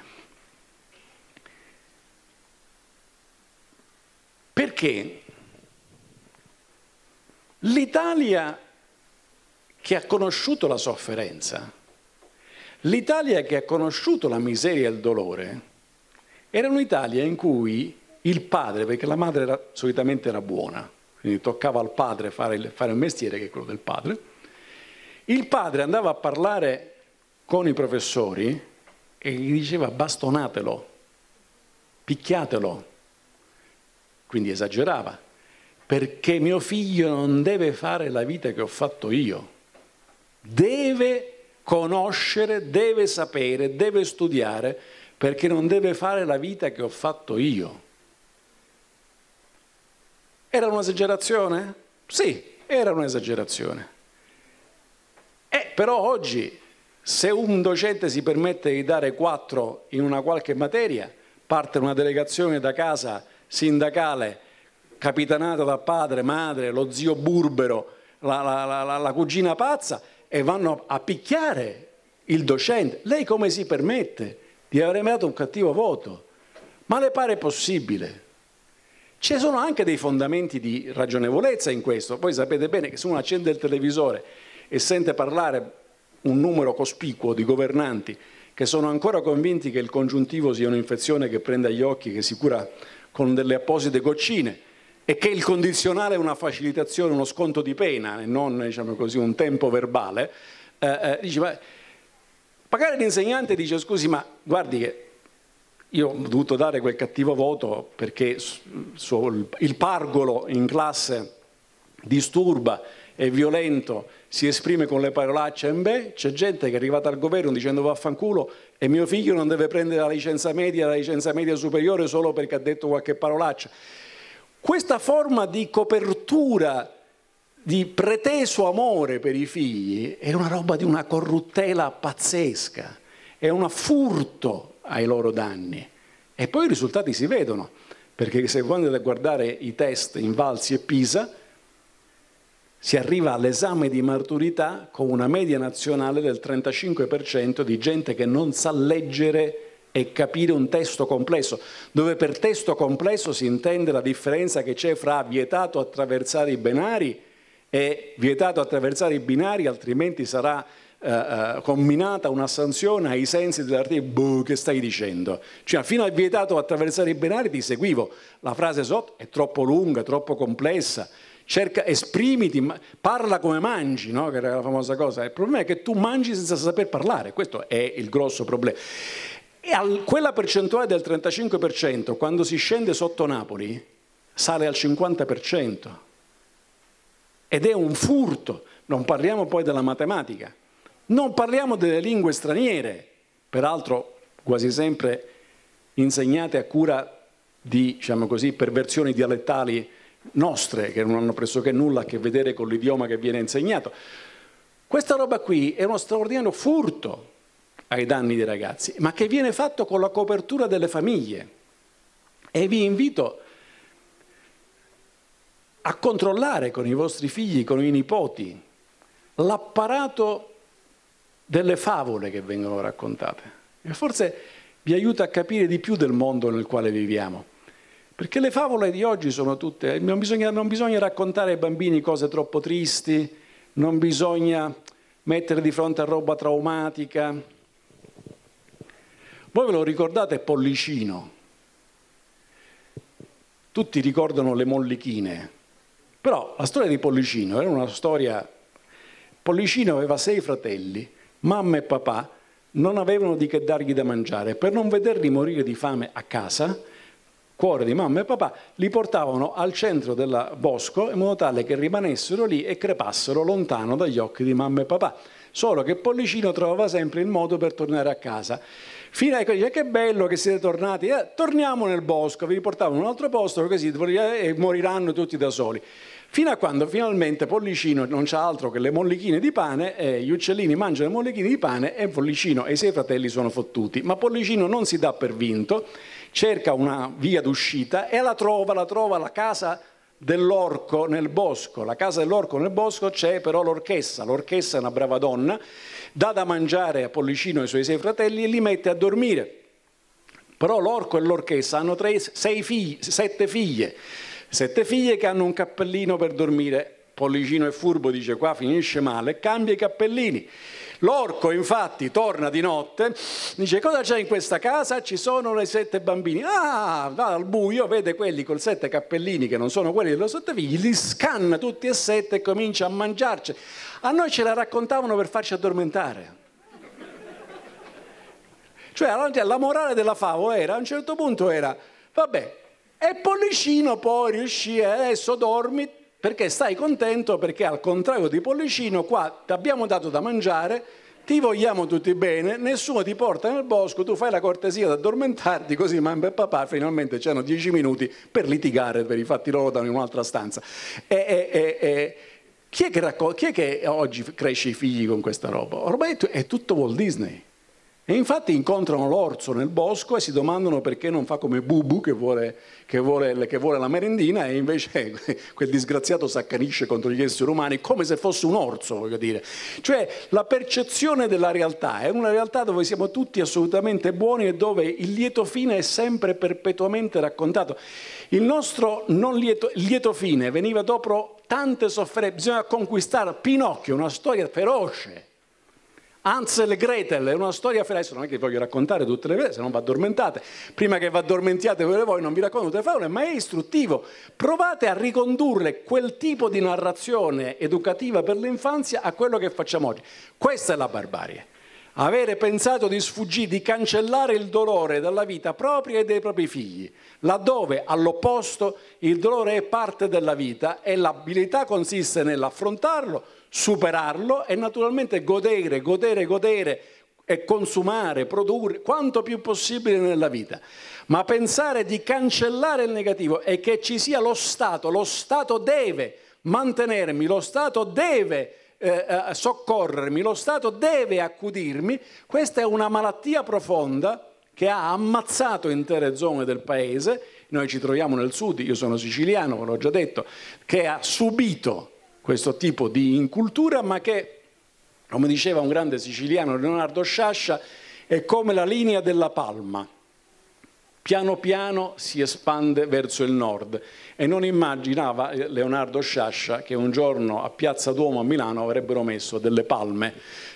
Perché l'Italia che ha conosciuto la sofferenza, l'Italia che ha conosciuto la miseria e il dolore, era un'Italia in cui il padre, perché la madre era, solitamente era buona, quindi toccava al padre fare il, fare il mestiere che è quello del padre, il padre andava a parlare con i professori e gli diceva bastonatelo, picchiatelo. Quindi esagerava, perché mio figlio non deve fare la vita che ho fatto io, deve conoscere, deve sapere, deve studiare, perché non deve fare la vita che ho fatto io. Era un'esagerazione? Sì, era un'esagerazione. Eh, però oggi se un docente si permette di dare quattro in una qualche materia, parte una delegazione da casa sindacale capitanata da padre, madre, lo zio burbero, la, la, la, la cugina pazza e vanno a picchiare il docente. Lei come si permette di aver dato un cattivo voto? Ma le pare possibile? Ci sono anche dei fondamenti di ragionevolezza in questo. Voi sapete bene che se uno accende il televisore e sente parlare un numero cospicuo di governanti che sono ancora convinti che il congiuntivo sia un'infezione che prende agli occhi, che si cura con delle apposite goccine e che il condizionale è una facilitazione, uno sconto di pena e non diciamo così, un tempo verbale, eh, eh, dice, ma pagare l'insegnante dice scusi ma guardi che io ho dovuto dare quel cattivo voto perché il pargolo in classe disturba e violento, si esprime con le parolacce in beh, c'è gente che è arrivata al governo dicendo vaffanculo e mio figlio non deve prendere la licenza media, la licenza media superiore solo perché ha detto qualche parolaccia. Questa forma di copertura di preteso amore per i figli è una roba di una corruttela pazzesca, è un furto ai loro danni. E poi i risultati si vedono, perché se voi andate a guardare i test in Valsi e Pisa, si arriva all'esame di maturità con una media nazionale del 35% di gente che non sa leggere e capire un testo complesso, dove per testo complesso si intende la differenza che c'è fra vietato attraversare i binari e vietato attraversare i binari, altrimenti sarà eh, eh comminata una sanzione ai sensi dell'articolo boh, che stai dicendo. Cioè, fino al vietato attraversare i binari ti seguivo, la frase sotto è troppo lunga, troppo complessa cerca, esprimiti, parla come mangi, no? che era la famosa cosa. Il problema è che tu mangi senza saper parlare, questo è il grosso problema. E al, quella percentuale del 35%, quando si scende sotto Napoli, sale al 50%. Ed è un furto, non parliamo poi della matematica, non parliamo delle lingue straniere, peraltro quasi sempre insegnate a cura di, diciamo così, perversioni dialettali nostre, che non hanno pressoché nulla a che vedere con l'idioma che viene insegnato. Questa roba qui è uno straordinario furto ai danni dei ragazzi, ma che viene fatto con la copertura delle famiglie. E vi invito a controllare con i vostri figli, con i nipoti, l'apparato delle favole che vengono raccontate. E forse vi aiuta a capire di più del mondo nel quale viviamo. Perché le favole di oggi sono tutte, non bisogna, non bisogna raccontare ai bambini cose troppo tristi, non bisogna mettere di fronte a roba traumatica. Voi ve lo ricordate Pollicino? Tutti ricordano le mollichine, però la storia di Pollicino era una storia... Pollicino aveva sei fratelli, mamma e papà non avevano di che dargli da mangiare. Per non vederli morire di fame a casa, cuore di mamma e papà, li portavano al centro del bosco in modo tale che rimanessero lì e crepassero lontano dagli occhi di mamma e papà. Solo che Pollicino trovava sempre il modo per tornare a casa. Fino a dice che bello che siete tornati, eh, torniamo nel bosco, vi riportavo in un altro posto così e moriranno tutti da soli. Fino a quando finalmente Pollicino non c'ha altro che le mollichine di pane, eh, gli uccellini mangiano le mollichine di pane e Pollicino e i suoi fratelli sono fottuti. Ma Pollicino non si dà per vinto cerca una via d'uscita e la trova, la trova la casa dell'orco nel bosco. La casa dell'orco nel bosco c'è però l'orchessa, l'orchessa è una brava donna, dà da mangiare a Pollicino e ai suoi sei fratelli e li mette a dormire. Però l'orco e l'orchessa hanno tre, figli, sette figlie, sette figlie che hanno un cappellino per dormire. Pollicino è furbo, dice qua finisce male, cambia i cappellini. L'orco infatti torna di notte, dice cosa c'è in questa casa? Ci sono le sette bambini. Ah, va al buio, vede quelli con sette cappellini che non sono quelli dello loro sottofigli, li scanna tutti e sette e comincia a mangiarci. A noi ce la raccontavano per farci addormentare. Cioè la morale della favola era, a un certo punto era, vabbè, e Pollicino poi riuscì, adesso eh, dormi, perché stai contento perché al contrario di Pollicino qua ti abbiamo dato da mangiare, ti vogliamo tutti bene, nessuno ti porta nel bosco, tu fai la cortesia ad addormentarti così mamma e papà finalmente hanno dieci minuti per litigare per i fatti loro da un'altra stanza. E, e, e, chi, è raccol- chi, è che oggi cresce i figli con questa roba? Ormai è tutto Walt Disney. E infatti incontrano l'orso nel bosco e si domandano perché non fa come Bubu che vuole, che vuole, che vuole la merendina e invece eh, *laughs* quel disgraziato s'accanisce contro gli esseri umani come se fosse un orso, voglio dire. Cioè la percezione della realtà è una realtà dove siamo tutti assolutamente buoni e dove il lieto fine è sempre perpetuamente raccontato. Il nostro non lieto, lieto fine veniva dopo tante sofferenze, bisogna conquistare Pinocchio, una storia feroce Ansel e Gretel, è una storia felice, non è che vi voglio raccontare tutte le cose, se non vi addormentate, prima che vi addormentiate pure voi non vi racconto tutte le favole, ma è istruttivo. Provate a ricondurre quel tipo di narrazione educativa per l'infanzia a quello che facciamo oggi. Questa è la barbarie. Avere pensato di sfuggire, di cancellare il dolore dalla vita propria e dei propri figli, laddove all'opposto il dolore è parte della vita e l'abilità consiste nell'affrontarlo, superarlo e naturalmente godere, godere, godere e consumare, produrre quanto più possibile nella vita. Ma pensare di cancellare il negativo e che ci sia lo Stato, lo Stato deve mantenermi, lo Stato deve eh, eh soccorrermi, lo Stato deve accudirmi, questa è una malattia profonda che ha ammazzato intere zone del paese, noi ci troviamo nel sud, io sono siciliano, ve l'ho già detto, che ha subito questo tipo di incultura, ma che, come diceva un grande siciliano Leonardo Sciascia, è come la linea della palma. Piano piano si espande verso il nord e non immaginava eh, Leonardo Sciascia che un giorno a Piazza Duomo a Milano avrebbero messo delle palme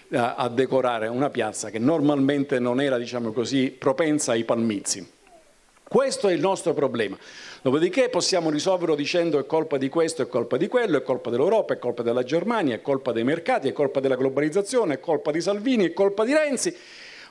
eh, a decorare una piazza che normalmente non era, diciamo così, propensa ai palmizi. Questo è il nostro problema. Dopodiché possiamo risolverlo dicendo è colpa di questo, è colpa di quello, è colpa dell'Europa, è colpa della Germania, è colpa dei mercati, è colpa della globalizzazione, è colpa di Salvini, è colpa di Renzi,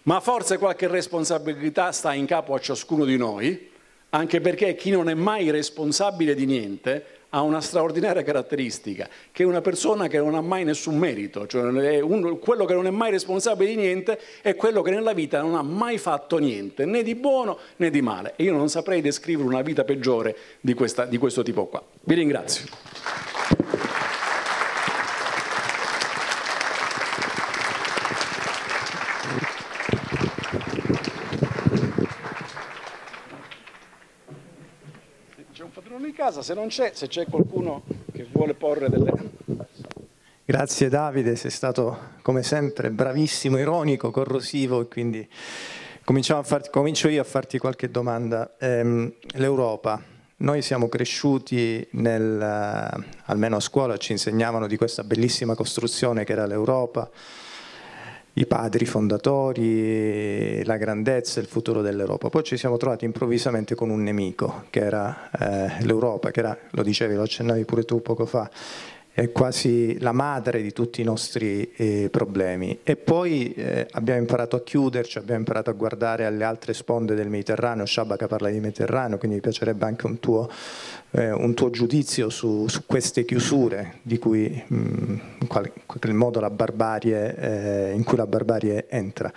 ma forse qualche responsabilità sta in capo a ciascuno di noi, anche perché chi non è mai responsabile di niente ha una straordinaria caratteristica, che è una persona che non ha mai nessun merito, cioè uno, quello che non è mai responsabile di niente è quello che nella vita non ha mai fatto niente, né di buono né di male. E io non saprei descrivere una vita peggiore di, questa, di questo tipo qua. Vi ringrazio. farlo in casa, se non c'è, se c'è qualcuno che vuole porre delle...
Grazie Davide, sei stato come sempre bravissimo, ironico, corrosivo e quindi farti, comincio io a farti qualche domanda. Ehm, L'Europa, noi siamo cresciuti nel, eh, almeno a scuola ci insegnavano di questa bellissima costruzione che era l'Europa, i padri fondatori, la grandezza e il futuro dell'Europa. Poi ci siamo trovati improvvisamente con un nemico che era eh, l'Europa, che era, lo dicevi, lo accennavi pure tu poco fa, è quasi la madre di tutti i nostri eh, problemi. E poi eh, abbiamo imparato a chiuderci, abbiamo imparato a guardare alle altre sponde del Mediterraneo, Shabaka parla di Mediterraneo, quindi mi piacerebbe anche un tuo, eh, un tuo giudizio su, su, queste chiusure cui, mh, mm, in, qualche, modo la barbarie, eh, in cui la barbarie entra.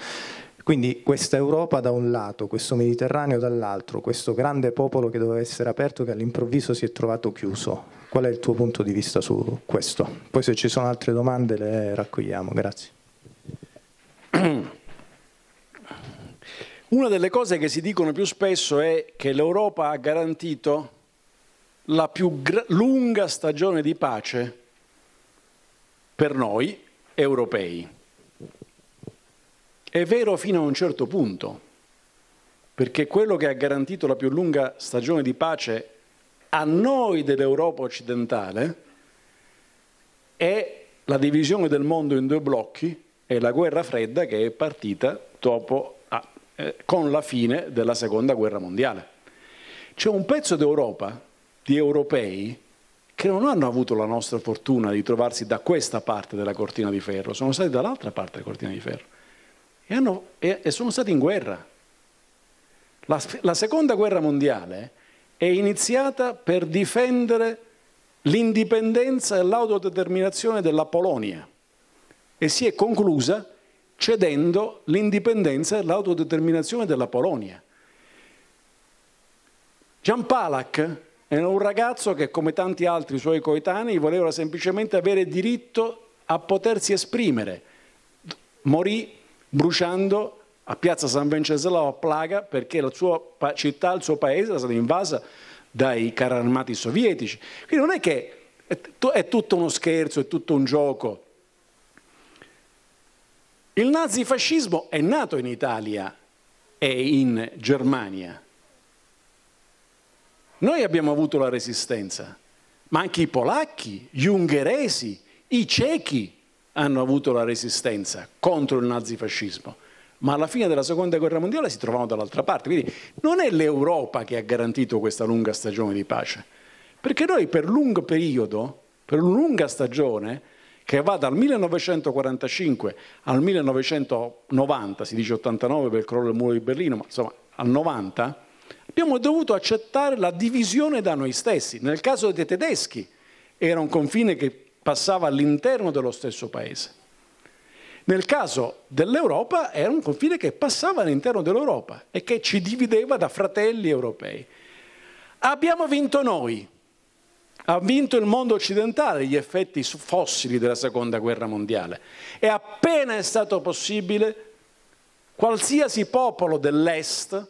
Quindi questa Europa da un lato, questo Mediterraneo dall'altro, questo grande popolo che doveva essere aperto che all'improvviso si è trovato chiuso Qual è il tuo punto di vista su questo? Poi se ci sono altre domande le raccogliamo, grazie.
Una delle cose che si dicono più spesso è che l'Europa ha garantito la più lunga stagione di pace per noi europei. È vero fino a un certo punto, perché quello che ha garantito la più lunga stagione di pace a noi dell'Europa occidentale è la divisione del mondo in due blocchi e la guerra fredda che è partita dopo, ah, eh, con la fine della seconda guerra mondiale. C'è un pezzo d'Europa, di europei, che non hanno avuto la nostra fortuna di trovarsi da questa parte della cortina di ferro, sono stati dall'altra parte della cortina di ferro e, hanno, e, e sono stati in guerra. La, la seconda guerra mondiale è iniziata per difendere l'indipendenza e l'autodeterminazione della Polonia e si è conclusa cedendo l'indipendenza e l'autodeterminazione della Polonia. Jan Palach era un ragazzo che, come tanti altri suoi coetanei, voleva semplicemente avere diritto a potersi esprimere. Morì bruciando a Piazza San Venceslao a Plaga perché la sua città, il suo paese era stato invasa dai carri armati sovietici. Quindi non è che è tutto uno scherzo, è tutto un gioco. Il nazifascismo è nato in Italia e in Germania. Noi abbiamo avuto la resistenza, ma anche i polacchi, gli ungheresi, i cechi hanno avuto la resistenza contro il nazifascismo ma alla fine della seconda guerra mondiale si trovavano dall'altra parte. Quindi non è l'Europa che ha garantito questa lunga stagione di pace, perché noi per lungo periodo, per una lunga stagione, che va dal 1945 al 1990, si dice 89 per il crollo del muro di Berlino, ma insomma al 90, abbiamo dovuto accettare la divisione da noi stessi. Nel caso dei tedeschi era un confine che passava all'interno dello stesso paese. Nel caso dell'Europa era un confine che passava all'interno dell'Europa e che ci divideva da fratelli europei. Abbiamo vinto noi, ha vinto il mondo occidentale gli effetti fossili della seconda guerra mondiale e appena è stato possibile qualsiasi popolo dell'est,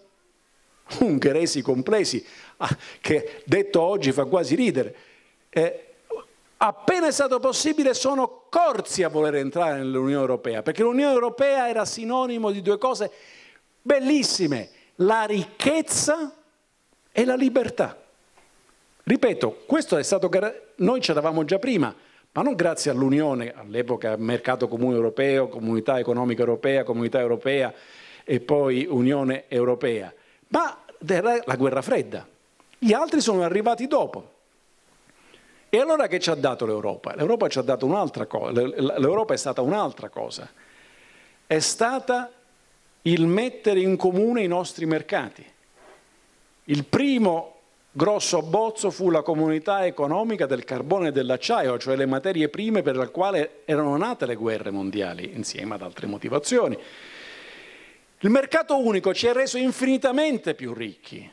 ungheresi compresi, ah, che detto oggi fa quasi ridere, eh, appena è stato possibile, sono corsi a voler entrare nell'Unione Europea, perché l'Unione Europea era sinonimo di due cose bellissime, la ricchezza e la libertà. Ripeto, questo è stato, noi ce l'avamo già prima, ma non grazie all'Unione, all'epoca mercato comune europeo, comunità economica europea, comunità europea e poi Unione Europea, ma la guerra fredda. Gli altri sono arrivati dopo. E allora che ci ha dato l'Europa? L'Europa ci ha dato un'altra cosa, l'Europa è stata un'altra cosa, è stata il mettere in comune i nostri mercati. Il primo grosso abbozzo fu la comunità economica del carbone e dell'acciaio, cioè le materie prime per le quali erano nate le guerre mondiali, insieme ad altre motivazioni. Il mercato unico ci ha reso infinitamente più ricchi,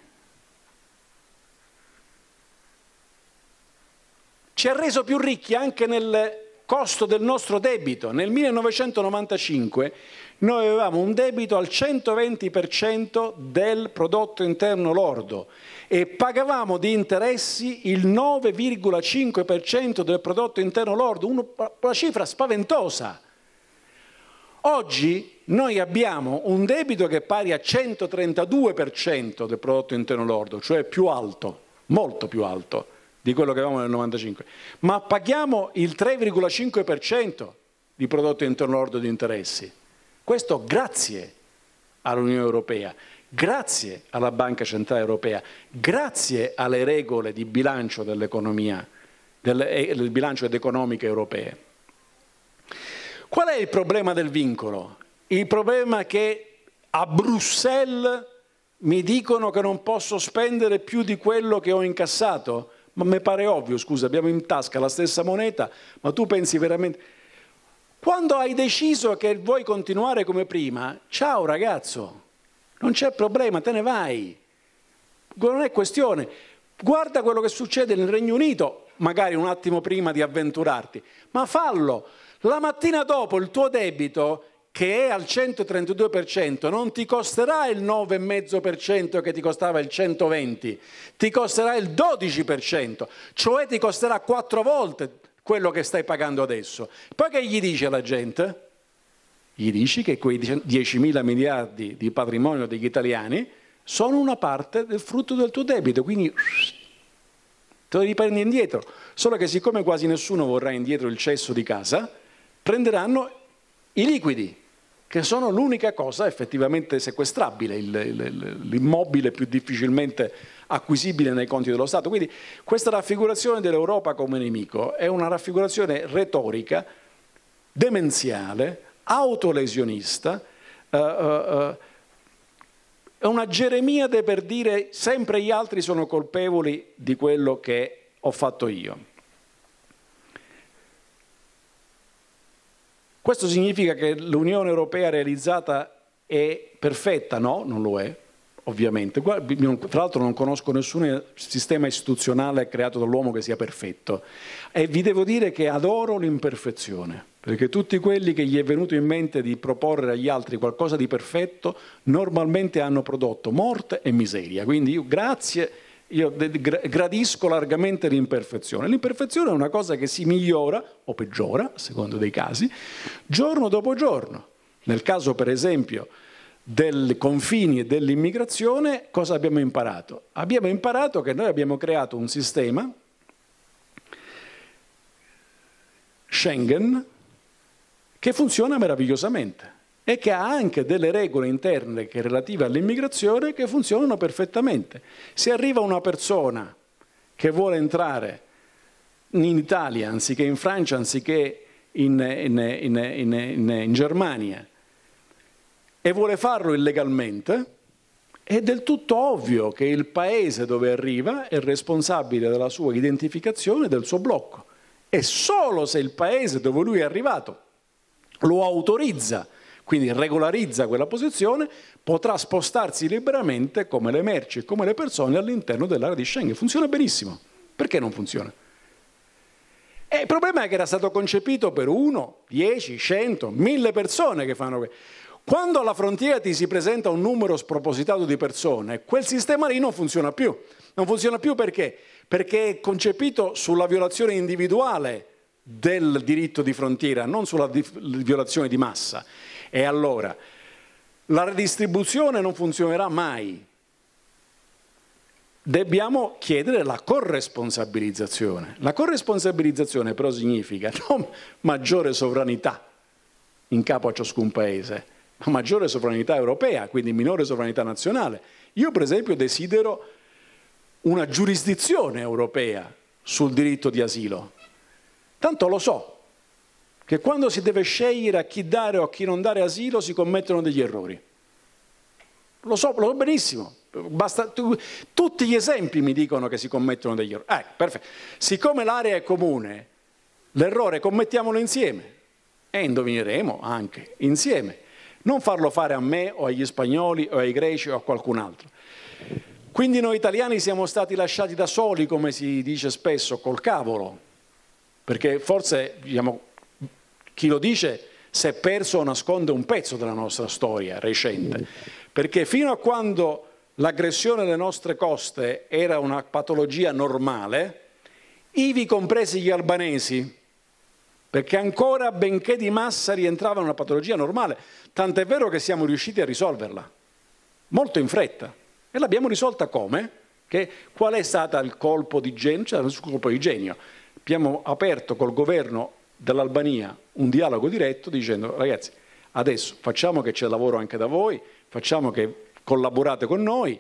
ci ha reso più ricchi anche nel costo del nostro debito. Nel 1995 noi avevamo un debito al 120% del prodotto interno lordo e pagavamo di interessi il 9,5% del prodotto interno lordo, una cifra spaventosa. Oggi noi abbiamo un debito che è pari al 132% del prodotto interno lordo, cioè più alto, molto più alto di quello che avevamo nel 95, ma paghiamo il 3,5% di prodotto interno lordo di interessi. Questo grazie all'Unione Europea, grazie alla Banca Centrale Europea, grazie alle regole di bilancio dell'economia, del, eh, del bilancio ed economiche europee. Qual è il problema del vincolo? Il problema è che a Bruxelles mi dicono che non posso spendere più di quello che ho incassato ma mi pare ovvio, scusa, abbiamo in tasca la stessa moneta, ma tu pensi veramente... Quando hai deciso che vuoi continuare come prima, ciao ragazzo, non c'è problema, te ne vai. Non è questione. Guarda quello che succede nel Regno Unito, magari un attimo prima di avventurarti, ma fallo. La mattina dopo il tuo debito che è al 132%, non ti costerà il 9,5% che ti costava il 120, ti costerà il 12%, cioè ti costerà quattro volte quello che stai pagando adesso. Poi che gli dice la gente? Gli dici che quei 10 mila miliardi di patrimonio degli italiani sono una parte del frutto del tuo debito, quindi te lo riprendi indietro. Solo che siccome quasi nessuno vorrà indietro il cesso di casa, prenderanno i liquidi che sono l'unica cosa effettivamente sequestrabile, l'immobile più difficilmente acquisibile nei conti dello Stato. Quindi questa raffigurazione dell'Europa come nemico è una raffigurazione retorica, demenziale, autolesionista, eh, eh, eh è una geremia per dire sempre gli altri sono colpevoli di quello che ho fatto io. Questo significa che l'Unione Europea realizzata è perfetta? No, non lo è, ovviamente. Tra l'altro non conosco nessun sistema istituzionale creato dall'uomo che sia perfetto. E vi devo dire che adoro l'imperfezione, perché tutti quelli che gli è venuto in mente di proporre agli altri qualcosa di perfetto, normalmente hanno prodotto morte e miseria. Quindi io grazie io gradisco largamente l'imperfezione. L'imperfezione è una cosa che si migliora o peggiora, secondo dei casi, giorno dopo giorno. Nel caso, per esempio, dei confini e dell'immigrazione, cosa abbiamo imparato? Abbiamo imparato che noi abbiamo creato un sistema, Schengen, che funziona meravigliosamente e che ha anche delle regole interne che relative all'immigrazione che funzionano perfettamente. Se arriva una persona che vuole entrare in Italia anziché in Francia, anziché in, in, in, in Germania e vuole farlo illegalmente, è del tutto ovvio che il paese dove arriva è responsabile della sua identificazione e del suo blocco. E solo se il paese dove lui è arrivato lo autorizza quindi regolarizza quella posizione, potrà spostarsi liberamente come le merci e come le persone all'interno dell'area di Schengen. Funziona benissimo. Perché non funziona? E eh, il problema è che era stato concepito per 1, 10, 100, 1000 persone che fanno questo. Quando alla frontiera ti si presenta un numero spropositato di persone, quel sistema lì non funziona più. Non funziona più perché? Perché è concepito sulla violazione individuale del diritto di frontiera, non sulla violazione di massa. E allora la redistribuzione non funzionerà mai. Dobbiamo chiedere la corresponsabilizzazione. La corresponsabilizzazione però significa *laughs* non maggiore sovranità in capo a ciascun paese, ma maggiore sovranità europea, quindi minore sovranità nazionale. Io per esempio desidero una giurisdizione europea sul diritto di asilo. Tanto lo so che quando si deve scegliere a chi dare o a chi non dare asilo si commettono degli errori. Lo so, lo so benissimo. Basta, tu, tutti gli esempi mi dicono che si commettono degli errori. Eh, perfetto. Siccome l'area è comune, l'errore commettiamolo insieme e indovineremo anche insieme. Non farlo fare a me o agli spagnoli o ai greci o a qualcun altro. Quindi noi italiani siamo stati lasciati da soli, come si dice spesso, col cavolo, perché forse diciamo, chi lo dice si è perso o nasconde un pezzo della nostra storia recente, perché fino a quando l'aggressione alle nostre coste era una patologia normale, ivi compresi gli albanesi, perché ancora, benché di massa, rientrava in una patologia normale, tant'è vero che siamo riusciti a risolverla, molto in fretta. E l'abbiamo risolta come? Che, qual è stato il colpo di genio? Cioè, il colpo di genio. Abbiamo aperto col governo dall'Albania un dialogo diretto dicendo ragazzi adesso facciamo che c'è lavoro anche da voi, facciamo che collaborate con noi,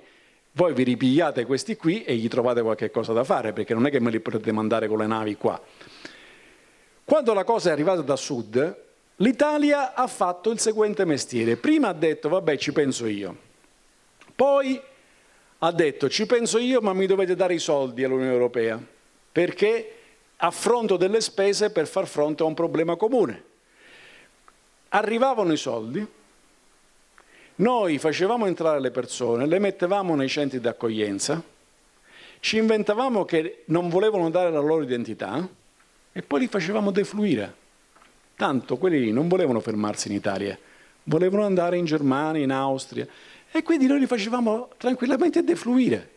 voi vi ripigliate questi qui e gli trovate qualche cosa da fare perché non è che me li potete mandare con le navi qua. Quando la cosa è arrivata da sud, l'Italia ha fatto il seguente mestiere. Prima ha detto vabbè ci penso io, poi ha detto ci penso io ma mi dovete dare i soldi all'Unione Europea perché a fronte delle spese per far fronte a un problema comune. Arrivavano i soldi, noi facevamo entrare le persone, le mettevamo nei centri d'accoglienza, ci inventavamo che non volevano dare la loro identità e poi li facevamo defluire. Tanto quelli lì non volevano fermarsi in Italia, volevano andare in Germania, in Austria e quindi noi li facevamo tranquillamente defluire.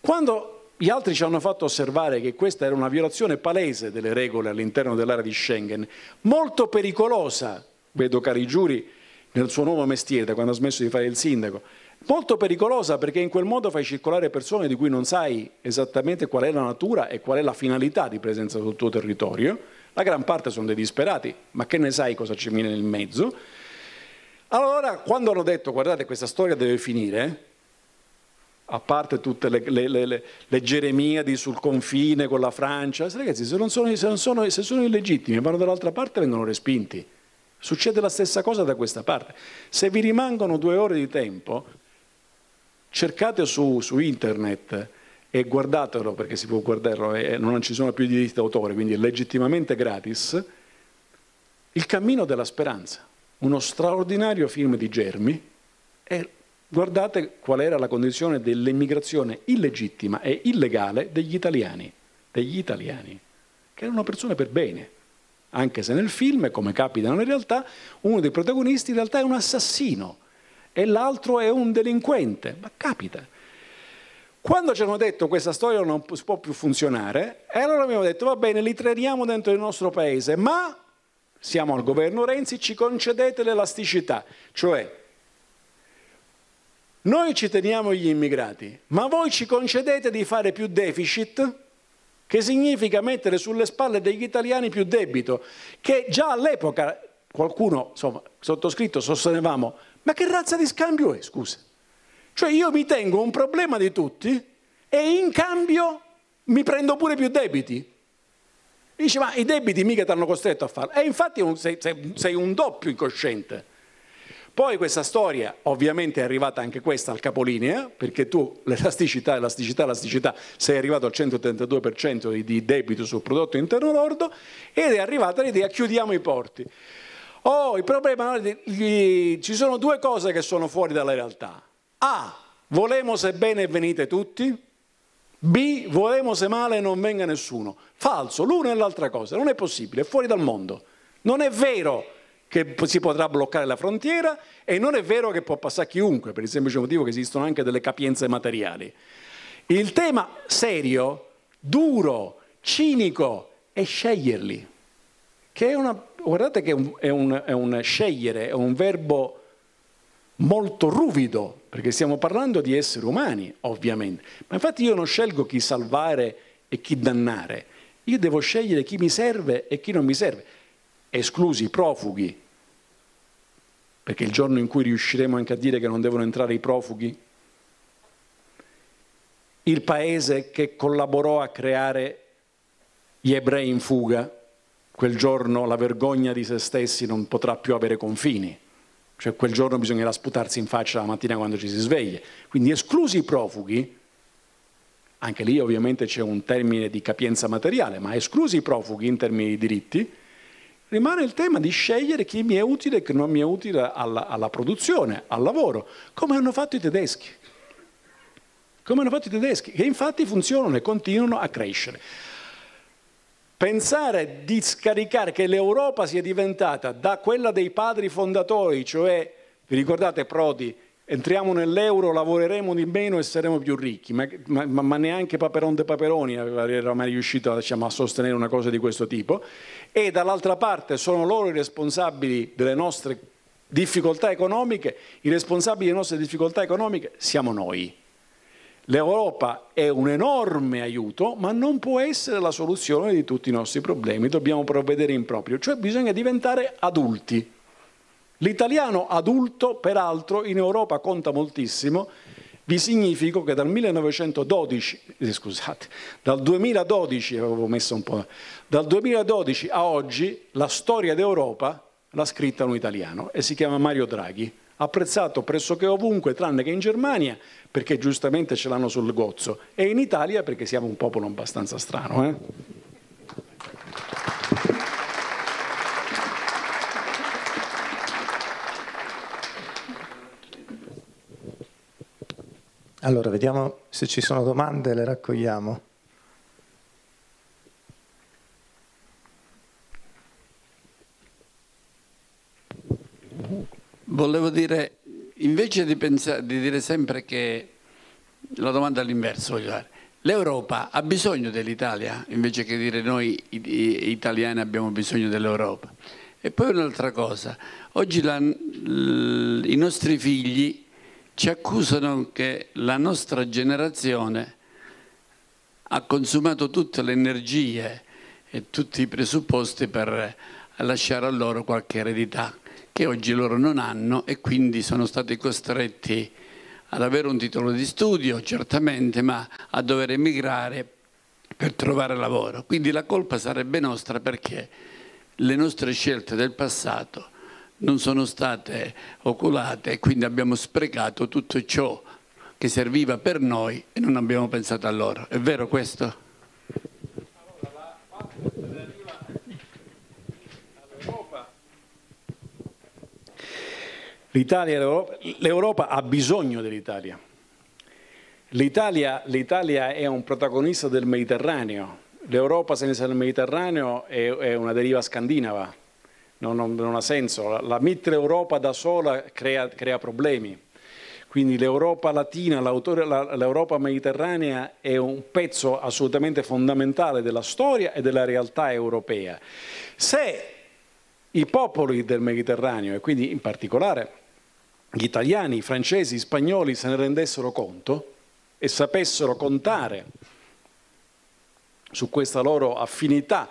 Quando gli altri ci hanno fatto osservare che questa era una violazione palese delle regole all'interno dell'area di Schengen, molto pericolosa, vedo cari giuri, nel suo nuovo mestiere, da quando ha smesso di fare il sindaco, molto pericolosa perché in quel modo fai circolare persone di cui non sai esattamente qual è la natura e qual è la finalità di presenza sul tuo territorio, la gran parte sono dei disperati, ma che ne sai cosa ci viene nel mezzo? Allora, quando hanno detto guardate questa storia deve finire, a parte tutte le, le, le, le, geremiadi sul confine con la Francia, ragazzi, se, non sono, se, non sono, se sono illegittimi e vanno dall'altra parte vengono respinti. Succede la stessa cosa da questa parte. Se vi rimangono due ore di tempo, cercate su, su internet e guardatelo, perché si può guardarlo e eh, non ci sono più diritti d'autore, quindi è legittimamente gratis, Il cammino della speranza, uno straordinario film di Germi, è Guardate qual era la condizione dell'immigrazione illegittima e illegale degli italiani, degli italiani, che erano persone per bene, anche se nel film, come capita nella realtà, uno dei protagonisti in realtà è un assassino e l'altro è un delinquente, ma capita. Quando ci hanno detto questa storia non può più funzionare, e allora abbiamo detto va bene, li treniamo dentro il nostro paese, ma siamo al governo Renzi, ci concedete l'elasticità, cioè noi ci teniamo gli immigrati, ma voi ci concedete di fare più deficit, che significa mettere sulle spalle degli italiani più debito, che già all'epoca qualcuno, insomma, sottoscritto, sostenevamo, ma che razza di scambio è, scusa? Cioè io mi tengo un problema di tutti e in cambio mi prendo pure più debiti. Dice, ma i debiti mica ti hanno costretto a farlo. E infatti sei, sei, sei un doppio incosciente. Poi questa storia ovviamente è arrivata anche questa al capolinea, perché tu l'elasticità, elasticità, elasticità, sei arrivato al 132% di debito sul prodotto interno lordo ed è arrivata l'idea chiudiamo i porti. Oh, il problema gli, ci sono due cose che sono fuori dalla realtà. A, volemo se bene venite tutti. B, volemo se male non venga nessuno. Falso, l'una e l'altra cosa, non è possibile, è fuori dal mondo. Non è vero che si potrà bloccare la frontiera e non è vero che può passare chiunque, per il semplice motivo che esistono anche delle capienze materiali. Il tema serio, duro, cinico è sceglierli, che è una, guardate che è un, è, un, è un scegliere, è un verbo molto ruvido, perché stiamo parlando di esseri umani, ovviamente. Ma infatti io non scelgo chi salvare e chi dannare, io devo scegliere chi mi serve e chi non mi serve esclusi i profughi, perché il giorno in cui riusciremo anche a dire che non devono entrare i profughi, il paese che collaborò a creare gli ebrei in fuga, quel giorno la vergogna di se stessi non potrà più avere confini, cioè quel giorno bisognerà sputarsi in faccia la mattina quando ci si sveglia. Quindi esclusi i profughi, anche lì ovviamente c'è un termine di capienza materiale, ma esclusi i profughi in termini di diritti, rimane il tema di scegliere chi mi è utile e chi non mi è utile alla, alla produzione, al lavoro, come hanno fatto i tedeschi. Come hanno fatto i tedeschi, che infatti funzionano e continuano a crescere. Pensare di scaricare che l'Europa sia diventata da quella dei padri fondatori, cioè vi ricordate Prodi, entriamo nell'euro, lavoreremo di meno e saremo più ricchi, ma, ma, ma neanche Paperon de Paperoni era mai riuscito diciamo, a sostenere una cosa di questo tipo, e dall'altra parte sono loro i responsabili delle nostre difficoltà economiche, i responsabili delle nostre difficoltà economiche siamo noi. L'Europa è un enorme aiuto, ma non può essere la soluzione di tutti i nostri problemi, dobbiamo provvedere in proprio, cioè bisogna diventare adulti L'italiano adulto, peraltro, in Europa conta moltissimo. Vi significo che dal 1912, eh, scusate, dal 2012, avevo messo un po', dal 2012 a oggi la storia d'Europa l'ha scritta un italiano e si chiama Mario Draghi, apprezzato pressoché ovunque tranne che in Germania perché giustamente ce l'hanno sul gozzo e in Italia perché siamo un popolo abbastanza strano. Eh?
Allora, vediamo se ci sono domande, le raccogliamo.
Volevo dire, invece di, pensare, di dire sempre che, la domanda all'inverso voglio dire, l'Europa ha bisogno dell'Italia, invece che dire noi italiani abbiamo bisogno dell'Europa. E poi un'altra cosa, oggi la, i nostri figli ci accusano che la nostra generazione ha consumato tutte le energie e tutti i presupposti per lasciare a loro qualche eredità che oggi loro non hanno e quindi sono stati costretti ad avere un titolo di studio certamente ma a dover emigrare per trovare lavoro. Quindi la colpa sarebbe nostra perché le nostre scelte del passato non sono state oculate e quindi abbiamo sprecato tutto ciò che serviva per noi e non abbiamo pensato a loro. È vero questo?
l'Europa ha bisogno dell'Italia. L'Italia, è un protagonista del Mediterraneo, l'Europa senza il Mediterraneo è, è una deriva scandinava non, non, non ha senso. La, la Europa da sola crea, crea problemi. Quindi l'Europa latina, l'Europa mediterranea è un pezzo assolutamente fondamentale della storia e della realtà europea. Se i popoli del Mediterraneo, e quindi in particolare gli italiani, i francesi, gli spagnoli, se ne rendessero conto e sapessero contare su questa loro affinità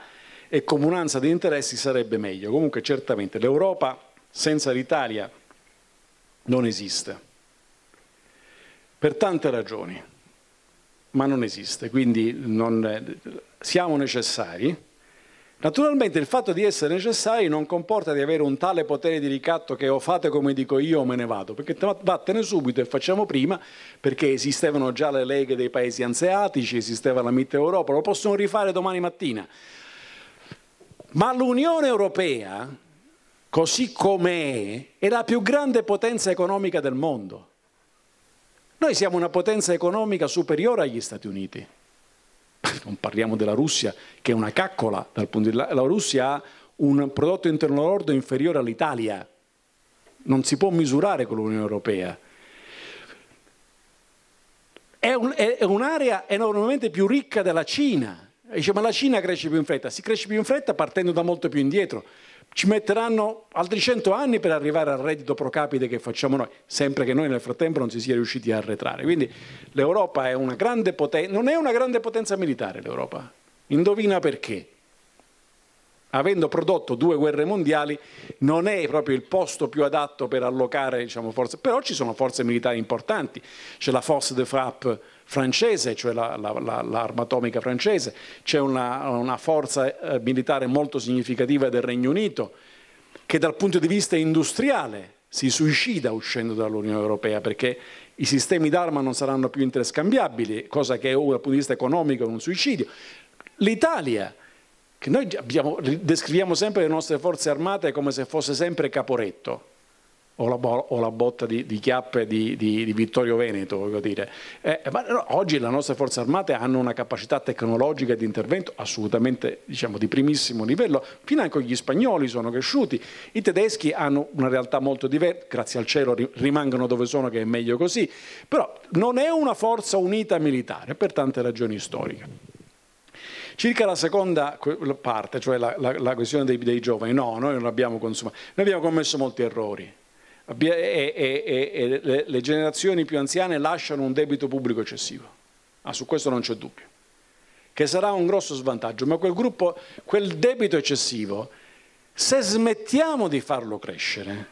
e comunanza di interessi sarebbe meglio. Comunque certamente l'Europa senza l'Italia non esiste, per tante ragioni, ma non esiste, quindi non, siamo necessari. Naturalmente il fatto di essere necessari non comporta di avere un tale potere di ricatto che o fate come dico io o me ne vado, perché vattene subito e facciamo prima, perché esistevano già le leghe dei paesi anseatici, esisteva la Mitte Europa, lo possono rifare domani mattina. Ma l'Unione Europea, così com'è, è la più grande potenza economica del mondo. Noi siamo una potenza economica superiore agli Stati Uniti. *laughs* Non parliamo della Russia, che è una caccola dal punto di vista. La Russia ha un prodotto interno lordo inferiore all'Italia. Non si può misurare con l'Unione Europea. È, un, è un'area enormemente più ricca della Cina e dice, ma la Cina cresce più in fretta? Si cresce più in fretta partendo da molto più indietro. Ci metteranno altri 100 anni per arrivare al reddito pro capite che facciamo noi, sempre che noi nel frattempo non si sia riusciti a arretrare. Quindi l'Europa è una grande potenza, non è una grande potenza militare l'Europa. Indovina perché? avendo prodotto due guerre mondiali, non è proprio il posto più adatto per allocare diciamo, forze. Però ci sono forze militari importanti, c'è la Force de Frappe francese, cioè la, la, la, l'arma atomica francese, c'è una, una forza eh, militare molto significativa del Regno Unito, che dal punto di vista industriale si suicida uscendo dall'Unione Europea perché i sistemi d'arma non saranno più interscambiabili, cosa che dal punto di vista economico è un suicidio. L'Italia che noi abbiamo, descriviamo sempre le nostre forze armate come se fosse sempre Caporetto. O la, o la botta di, di chiappe di, di, di, Vittorio Veneto, voglio dire. Eh, no, oggi le nostre forze armate hanno una capacità tecnologica di intervento assolutamente diciamo, di primissimo livello, fino anche gli spagnoli sono cresciuti, i tedeschi hanno una realtà molto diversa, grazie al cielo rimangono dove sono che è meglio così, però non è una forza unita militare per tante ragioni storiche. Circa la seconda parte, cioè la, la, la questione dei, dei, giovani, no, noi non abbiamo consumato, noi abbiamo commesso molti errori. E, e, e, le, le generazioni più anziane lasciano un debito pubblico eccessivo. Ah, su questo non c'è dubbio. Che sarà un grosso svantaggio, ma quel gruppo, quel debito eccessivo, se smettiamo di farlo crescere,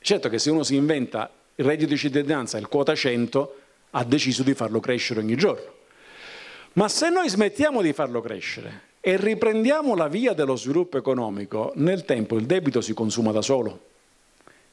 certo che se uno si inventa il reddito di cittadinanza, il quota 100, ha deciso di farlo crescere ogni giorno. Ma se noi smettiamo di farlo crescere e riprendiamo la via dello sviluppo economico, nel tempo il debito si consuma da solo.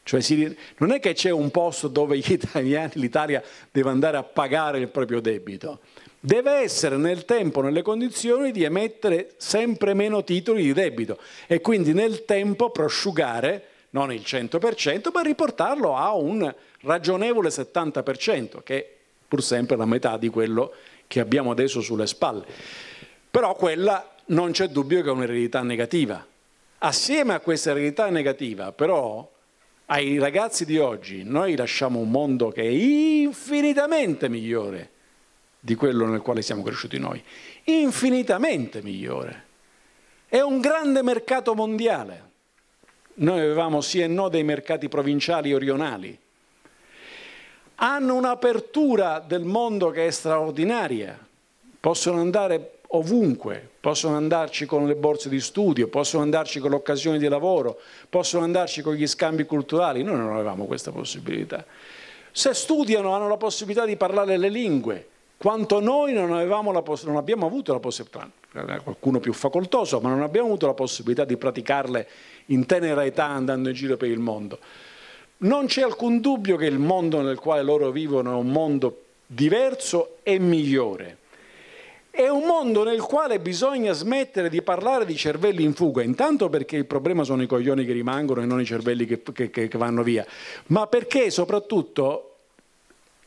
Cioè si, non è che c'è un posto dove *laughs* italiani, l'Italia deve andare a pagare il proprio debito. Deve essere nel tempo nelle condizioni di emettere sempre meno titoli di debito e quindi nel tempo prosciugare non il 100%, ma riportarlo a un ragionevole 70%, che è pur sempre la metà di quello che che abbiamo adesso sulle spalle. Però quella non c'è dubbio che è un'eredità negativa. Assieme a questa eredità negativa, però, ai ragazzi di oggi noi lasciamo un mondo che è infinitamente migliore di quello nel quale siamo cresciuti noi, infinitamente migliore. È un grande mercato mondiale. Noi avevamo sì e no dei mercati provinciali e orionali, hanno un'apertura del mondo che è straordinaria, possono andare ovunque, possono andarci con le borse di studio, possono andarci con l'occasione di lavoro, possono andarci con gli scambi culturali, noi non avevamo questa possibilità. Se studiano hanno la possibilità di parlare le lingue, quanto noi non, non abbiamo avuto la possibilità, eh, qualcuno più facoltoso, ma non abbiamo avuto la possibilità di praticarle in tenera età andando in giro per il mondo. Non c'è alcun dubbio che il mondo nel quale loro vivono è un mondo diverso e migliore. È un mondo nel quale bisogna smettere di parlare di cervelli in fuga, intanto perché il problema sono i coglioni che rimangono e non i cervelli che, che, che vanno via, ma perché soprattutto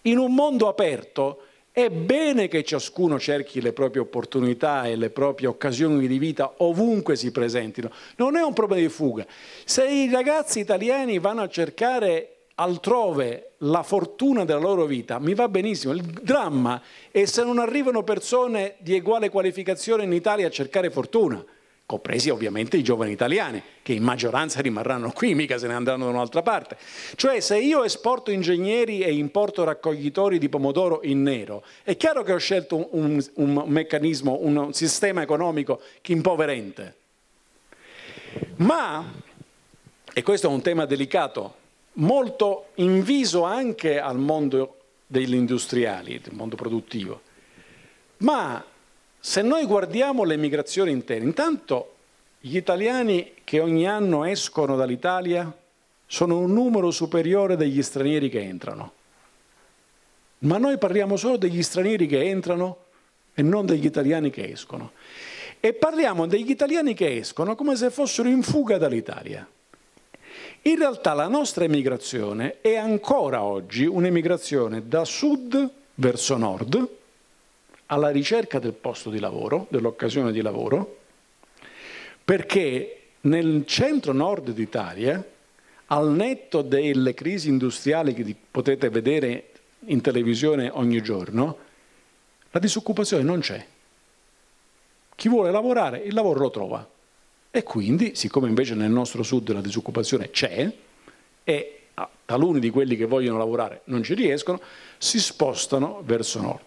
in un mondo aperto è bene che ciascuno cerchi le proprie opportunità e le proprie occasioni di vita ovunque si presentino, non è un problema di fuga. Se i ragazzi italiani vanno a cercare altrove la fortuna della loro vita, mi va benissimo. Il dramma è se non arrivano persone di uguale qualificazione in Italia a cercare fortuna compresi ovviamente i giovani italiani, che in maggioranza rimarranno qui, mica se ne andranno da un'altra parte. Cioè se io esporto ingegneri e importo raccoglitori di pomodoro in nero, è chiaro che ho scelto un, un meccanismo, un sistema economico che impoverente. Ma, e questo è un tema delicato, molto inviso anche al mondo degli industriali, del mondo produttivo, ma se noi guardiamo le migrazioni interne, intanto gli italiani che ogni anno escono dall'Italia sono un numero superiore degli stranieri che entrano. Ma noi parliamo solo degli stranieri che entrano e non degli italiani che escono. E parliamo degli italiani che escono come se fossero in fuga dall'Italia. In realtà la nostra emigrazione è ancora oggi un'emigrazione da sud verso nord, alla ricerca del posto di lavoro, dell'occasione di lavoro, perché nel centro-nord d'Italia, al netto delle crisi industriali che potete vedere in televisione ogni giorno, la disoccupazione non c'è. Chi vuole lavorare, il lavoro lo trova. E quindi, siccome invece nel nostro sud la disoccupazione c'è, e taluni di quelli che vogliono lavorare non ci riescono, si spostano verso nord.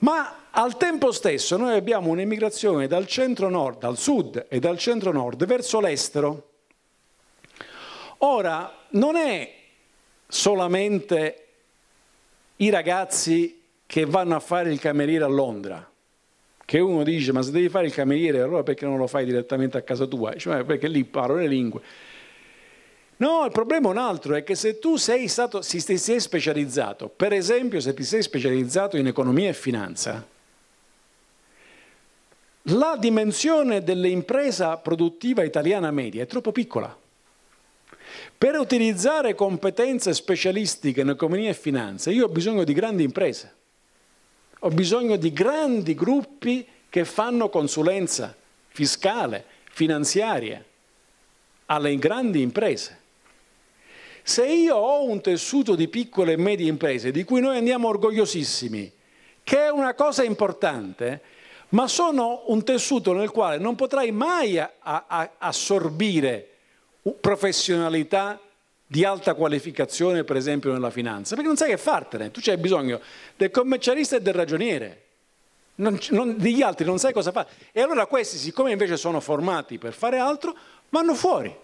Ma al tempo stesso noi abbiamo un'emigrazione dal centro-nord, dal sud e dal centro-nord verso l'estero. Ora, non è solamente i ragazzi che vanno a fare il cameriere a Londra, che uno dice ma se devi fare il cameriere allora perché non lo fai direttamente a casa tua? Cioè, perché lì parlo le lingue. No, il problema è un altro, è che se tu sei stato, se ti sei specializzato, per esempio se ti sei specializzato in economia e finanza, la dimensione dell'impresa produttiva italiana media è troppo piccola. Per utilizzare competenze specialistiche in economia e finanza io ho bisogno di grandi imprese, ho bisogno di grandi gruppi che fanno consulenza fiscale, finanziaria, alle grandi imprese. Se io ho un tessuto di piccole e medie imprese, di cui noi andiamo orgogliosissimi, che è una cosa importante, ma sono un tessuto nel quale non potrai mai a, a, assorbire professionalità di alta qualificazione, per esempio nella finanza, perché non sai che fartene, tu c'hai bisogno del commercialista e del ragioniere, non, non, degli altri non sai cosa fare. E allora questi, siccome invece sono formati per fare altro, vanno fuori.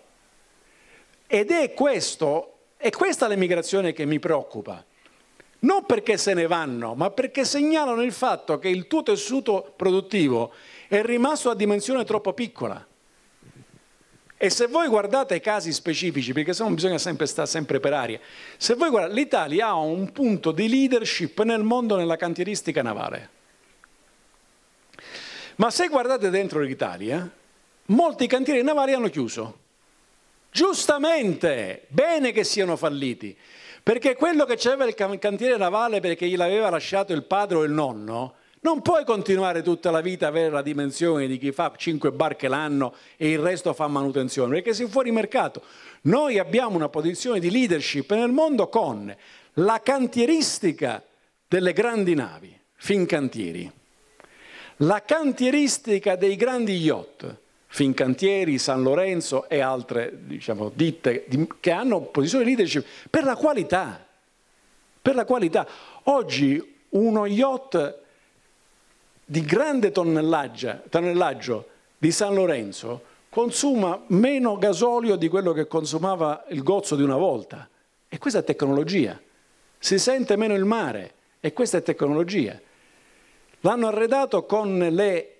Ed è questo e questa è l'emigrazione che mi preoccupa. Non perché se ne vanno, ma perché segnalano il fatto che il tuo tessuto produttivo è rimasto a dimensione troppo piccola. E se voi guardate i casi specifici, perché se no bisogna sempre stare sempre per aria, se voi guardate, l'Italia ha un punto di leadership nel mondo nella cantieristica navale. Ma se guardate dentro l'Italia, molti cantieri navali hanno chiuso. Giustamente, bene che siano falliti, perché quello che c'era il cantiere navale perché gliel'aveva lasciato il padre o il nonno, non puoi continuare tutta la vita a avere la dimensione di chi fa 5 barche l'anno e il resto fa manutenzione, perché si fuori mercato. Noi abbiamo una posizione di leadership nel mondo con la cantieristica delle grandi navi, fin cantieri, la cantieristica dei grandi yacht, Fincantieri, San Lorenzo e altre diciamo, ditte che hanno posizioni leadership per la qualità. Per la qualità. Oggi uno yacht di grande tonnellaggio di San Lorenzo consuma meno gasolio di quello che consumava il gozzo di una volta. E questa è tecnologia. Si sente meno il mare e questa è tecnologia. L'hanno arredato con le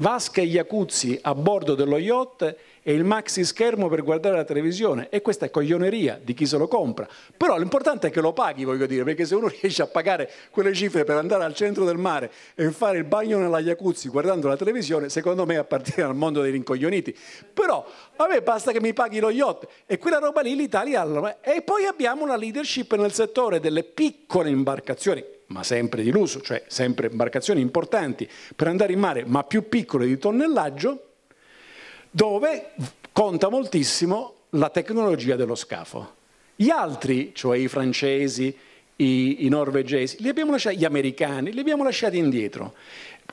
vasca e jacuzzi a bordo dello yacht e il maxi schermo per guardare la televisione. E questa è coglioneria di chi se lo compra. Però l'importante è che lo paghi, voglio dire, perché se uno *laughs* riesce a pagare quelle cifre per andare al centro del mare e fare il bagno nella jacuzzi guardando la televisione, secondo me appartiene al mondo dei rincoglioniti. Però a me basta che mi paghi lo yacht e quella roba lì l'Italia ha. E poi abbiamo una leadership nel settore delle piccole imbarcazioni ma sempre di lusso, cioè sempre imbarcazioni importanti per andare in mare, ma più piccole di tonnellaggio, dove conta moltissimo la tecnologia dello scafo. Gli altri, cioè i francesi, i, i norvegesi, lasciati, gli americani, li abbiamo lasciati indietro.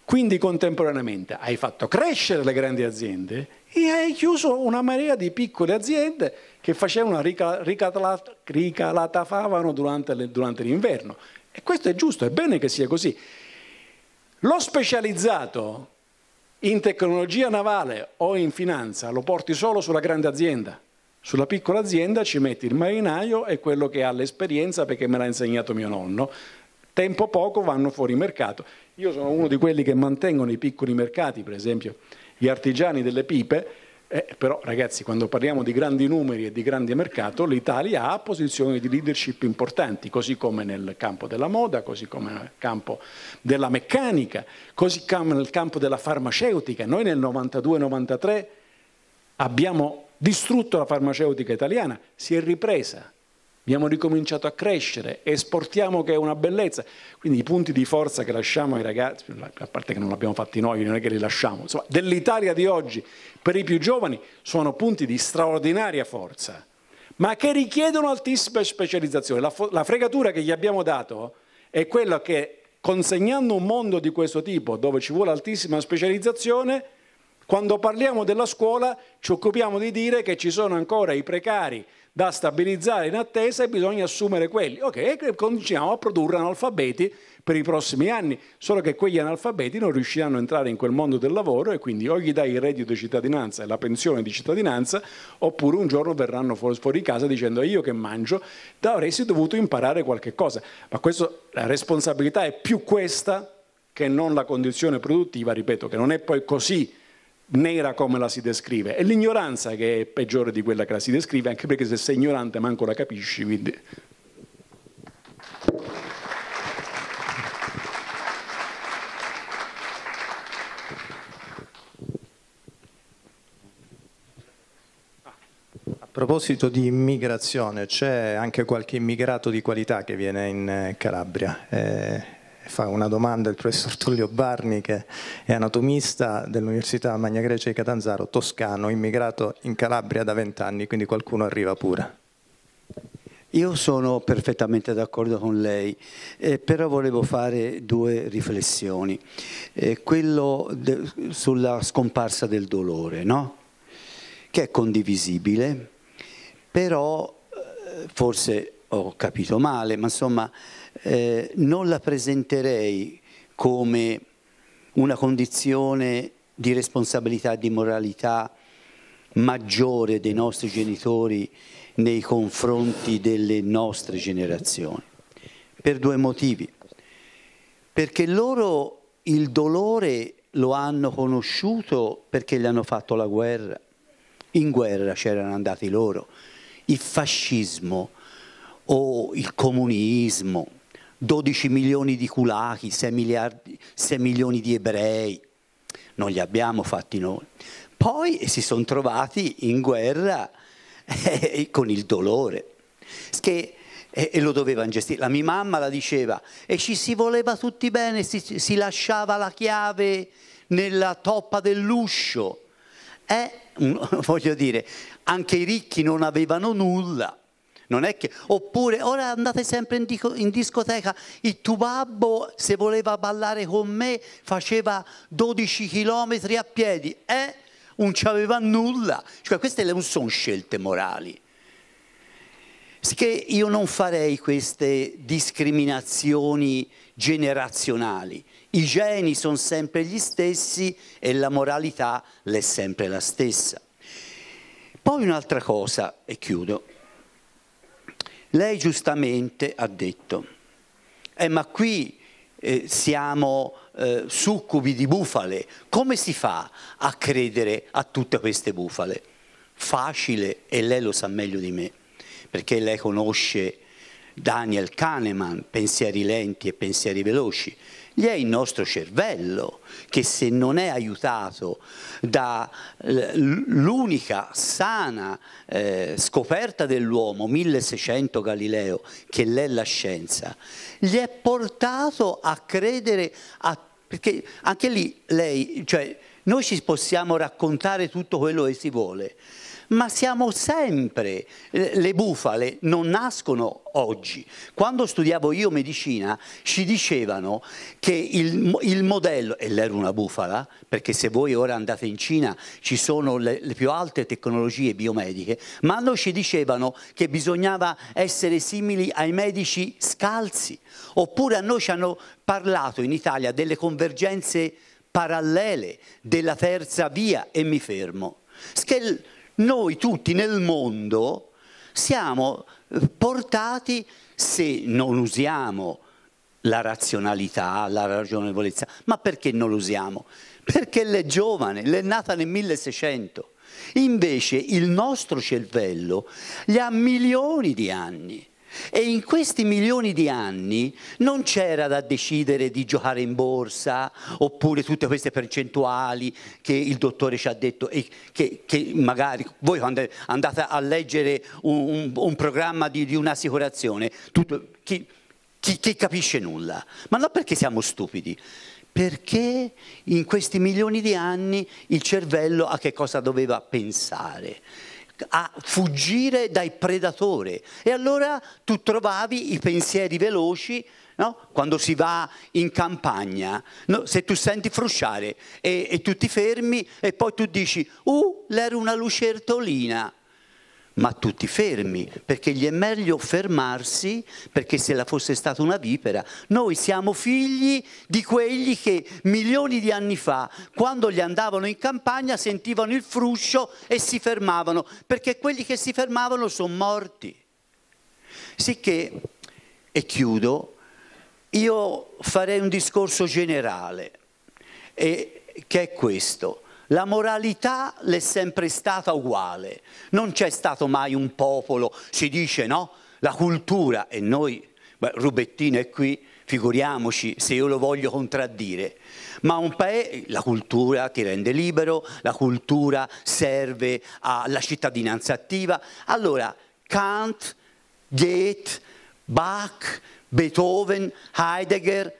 Quindi contemporaneamente hai fatto crescere le grandi aziende e hai chiuso una marea di piccole aziende che facevano ricalatafavano durante, durante l'inverno. E questo è giusto, è bene che sia così. Lo specializzato in tecnologia navale o in finanza lo porti solo sulla grande azienda. Sulla piccola azienda ci metti il marinaio e quello che ha l'esperienza perché me l'ha insegnato mio nonno. Tempo poco vanno fuori mercato. Io sono uno di quelli che mantengono i piccoli mercati, per esempio gli artigiani delle pipe, eh, però ragazzi, quando parliamo di grandi numeri e di grandi mercato, l'Italia ha posizioni di leadership importanti, così come nel campo della moda, così come nel campo della meccanica, così come nel campo della farmaceutica. Noi nel 92-93 abbiamo distrutto la farmaceutica italiana, si è ripresa, abbiamo ricominciato a crescere, esportiamo che è una bellezza. Quindi i punti di forza che lasciamo ai ragazzi, a parte che non li abbiamo fatti noi, non è che li lasciamo, insomma, dell'Italia di oggi per i più giovani sono punti di straordinaria forza, ma che richiedono altissima specializzazione. La, la fregatura che gli abbiamo dato è quella che consegnando un mondo di questo tipo dove ci vuole altissima specializzazione, quando parliamo della scuola ci occupiamo di dire che ci sono ancora i precari da stabilizzare in attesa e bisogna assumere quelli. Ok, e continuiamo a produrre analfabeti per i prossimi anni, solo che quegli analfabeti non riusciranno a entrare in quel mondo del lavoro e quindi o gli dai il reddito di cittadinanza e la pensione di cittadinanza, oppure un giorno verranno fuori casa dicendo io che mangio, avresti dovuto imparare qualche cosa. Ma questo, la responsabilità è più questa che non la condizione produttiva, ripeto, che non è poi così nera come la si descrive. È l'ignoranza che è peggiore di quella che la si descrive, anche perché se sei ignorante manco la capisci. Quindi...
A proposito di immigrazione, c'è anche qualche immigrato di qualità che viene in eh, Calabria. Eh, fa una domanda il professor *laughs* Tullio Barni che è anatomista dell'Università Magna Grecia di Catanzaro, toscano, immigrato in Calabria da vent'anni, quindi qualcuno arriva pure.
Io sono perfettamente d'accordo con lei, eh, però volevo fare due riflessioni. Eh, quello de, sulla scomparsa del dolore, no? che è condivisibile, però eh, forse ho capito male, ma insomma eh, non la presenterei come una condizione di responsabilità, e di moralità maggiore dei nostri genitori nei confronti delle nostre generazioni, per due motivi. Perché loro il dolore lo hanno conosciuto perché gli hanno fatto la guerra, in guerra c'erano andati loro, il fascismo o il comunismo 12 milioni di culachi, 6, miliardi, 6 milioni di ebrei, non li abbiamo fatti noi. Poi si sono trovati in guerra eh, eh, con il dolore, che, eh, e eh, lo dovevano gestire. La mia mamma la diceva, e ci si voleva tutti bene, si, si lasciava la chiave nella toppa dell'uscio. Eh, *laughs* voglio dire, anche i ricchi non avevano nulla non è che, oppure ora andate sempre in, dico, in, discoteca, il tuo babbo se voleva ballare con me faceva 12 chilometri a piedi, eh, non c'aveva nulla. Cioè queste non sono scelte morali. Che io non farei queste discriminazioni generazionali. I geni sono sempre gli stessi e la moralità l'è sempre la stessa. Poi un'altra cosa, e chiudo, lei giustamente ha detto, eh, ma qui eh, siamo eh, succubi di bufale, come si fa a credere a tutte queste bufale? Facile, e lei lo sa meglio di me, perché lei conosce Daniel Kahneman, pensieri lenti e pensieri veloci, gli è il nostro cervello che se non è aiutato dall'unica sana eh, scoperta dell'uomo, 1600 Galileo, che l'è la scienza, gli è portato a credere, a, perché anche lì lei, cioè noi ci possiamo raccontare tutto quello che si vuole, ma siamo sempre, le bufale non nascono oggi. Quando studiavo io medicina ci dicevano che il, il modello, e l'era una bufala, perché se voi ora andate in Cina ci sono le, le più alte tecnologie biomediche, ma noi ci dicevano che bisognava essere simili ai medici scalzi, oppure a noi ci hanno parlato in Italia delle convergenze parallele della terza via e mi fermo. Schell noi tutti nel mondo siamo eh, portati, se non usiamo la razionalità, la ragionevolezza, ma perché non lo usiamo? Perché l'è giovane, l'è nata nel 1600. Invece il nostro cervello gli ha milioni di anni e in questi milioni di anni non c'era da decidere di giocare in borsa oppure tutte queste percentuali che il dottore ci ha detto e che, che magari voi quando andate a leggere un, un, un programma di, di un'assicurazione, tutto, chi, chi, chi capisce nulla? Ma non perché siamo stupidi, perché in questi milioni di anni il cervello a che cosa doveva pensare? a fuggire dai predatori. E allora tu trovavi i pensieri veloci no? quando si va in campagna. No? Se tu senti frusciare e, e, tu ti fermi e poi tu dici, uh, l'era una lucertolina ma tutti fermi, perché gli è meglio fermarsi perché se la fosse stata una vipera. Noi siamo figli di quelli che milioni di anni fa, quando gli andavano in campagna, sentivano il fruscio e si fermavano, perché quelli che si fermavano sono morti. Sicché, e chiudo, io farei un discorso generale, e, che è questo la moralità l'è sempre stata uguale, non c'è stato mai un popolo, si dice no, la cultura, e noi, beh, Rubettino è qui, figuriamoci se io lo voglio contraddire, ma un paese, la cultura ti rende libero, la cultura serve alla cittadinanza attiva, allora Kant, Goethe, Bach, Beethoven, Heidegger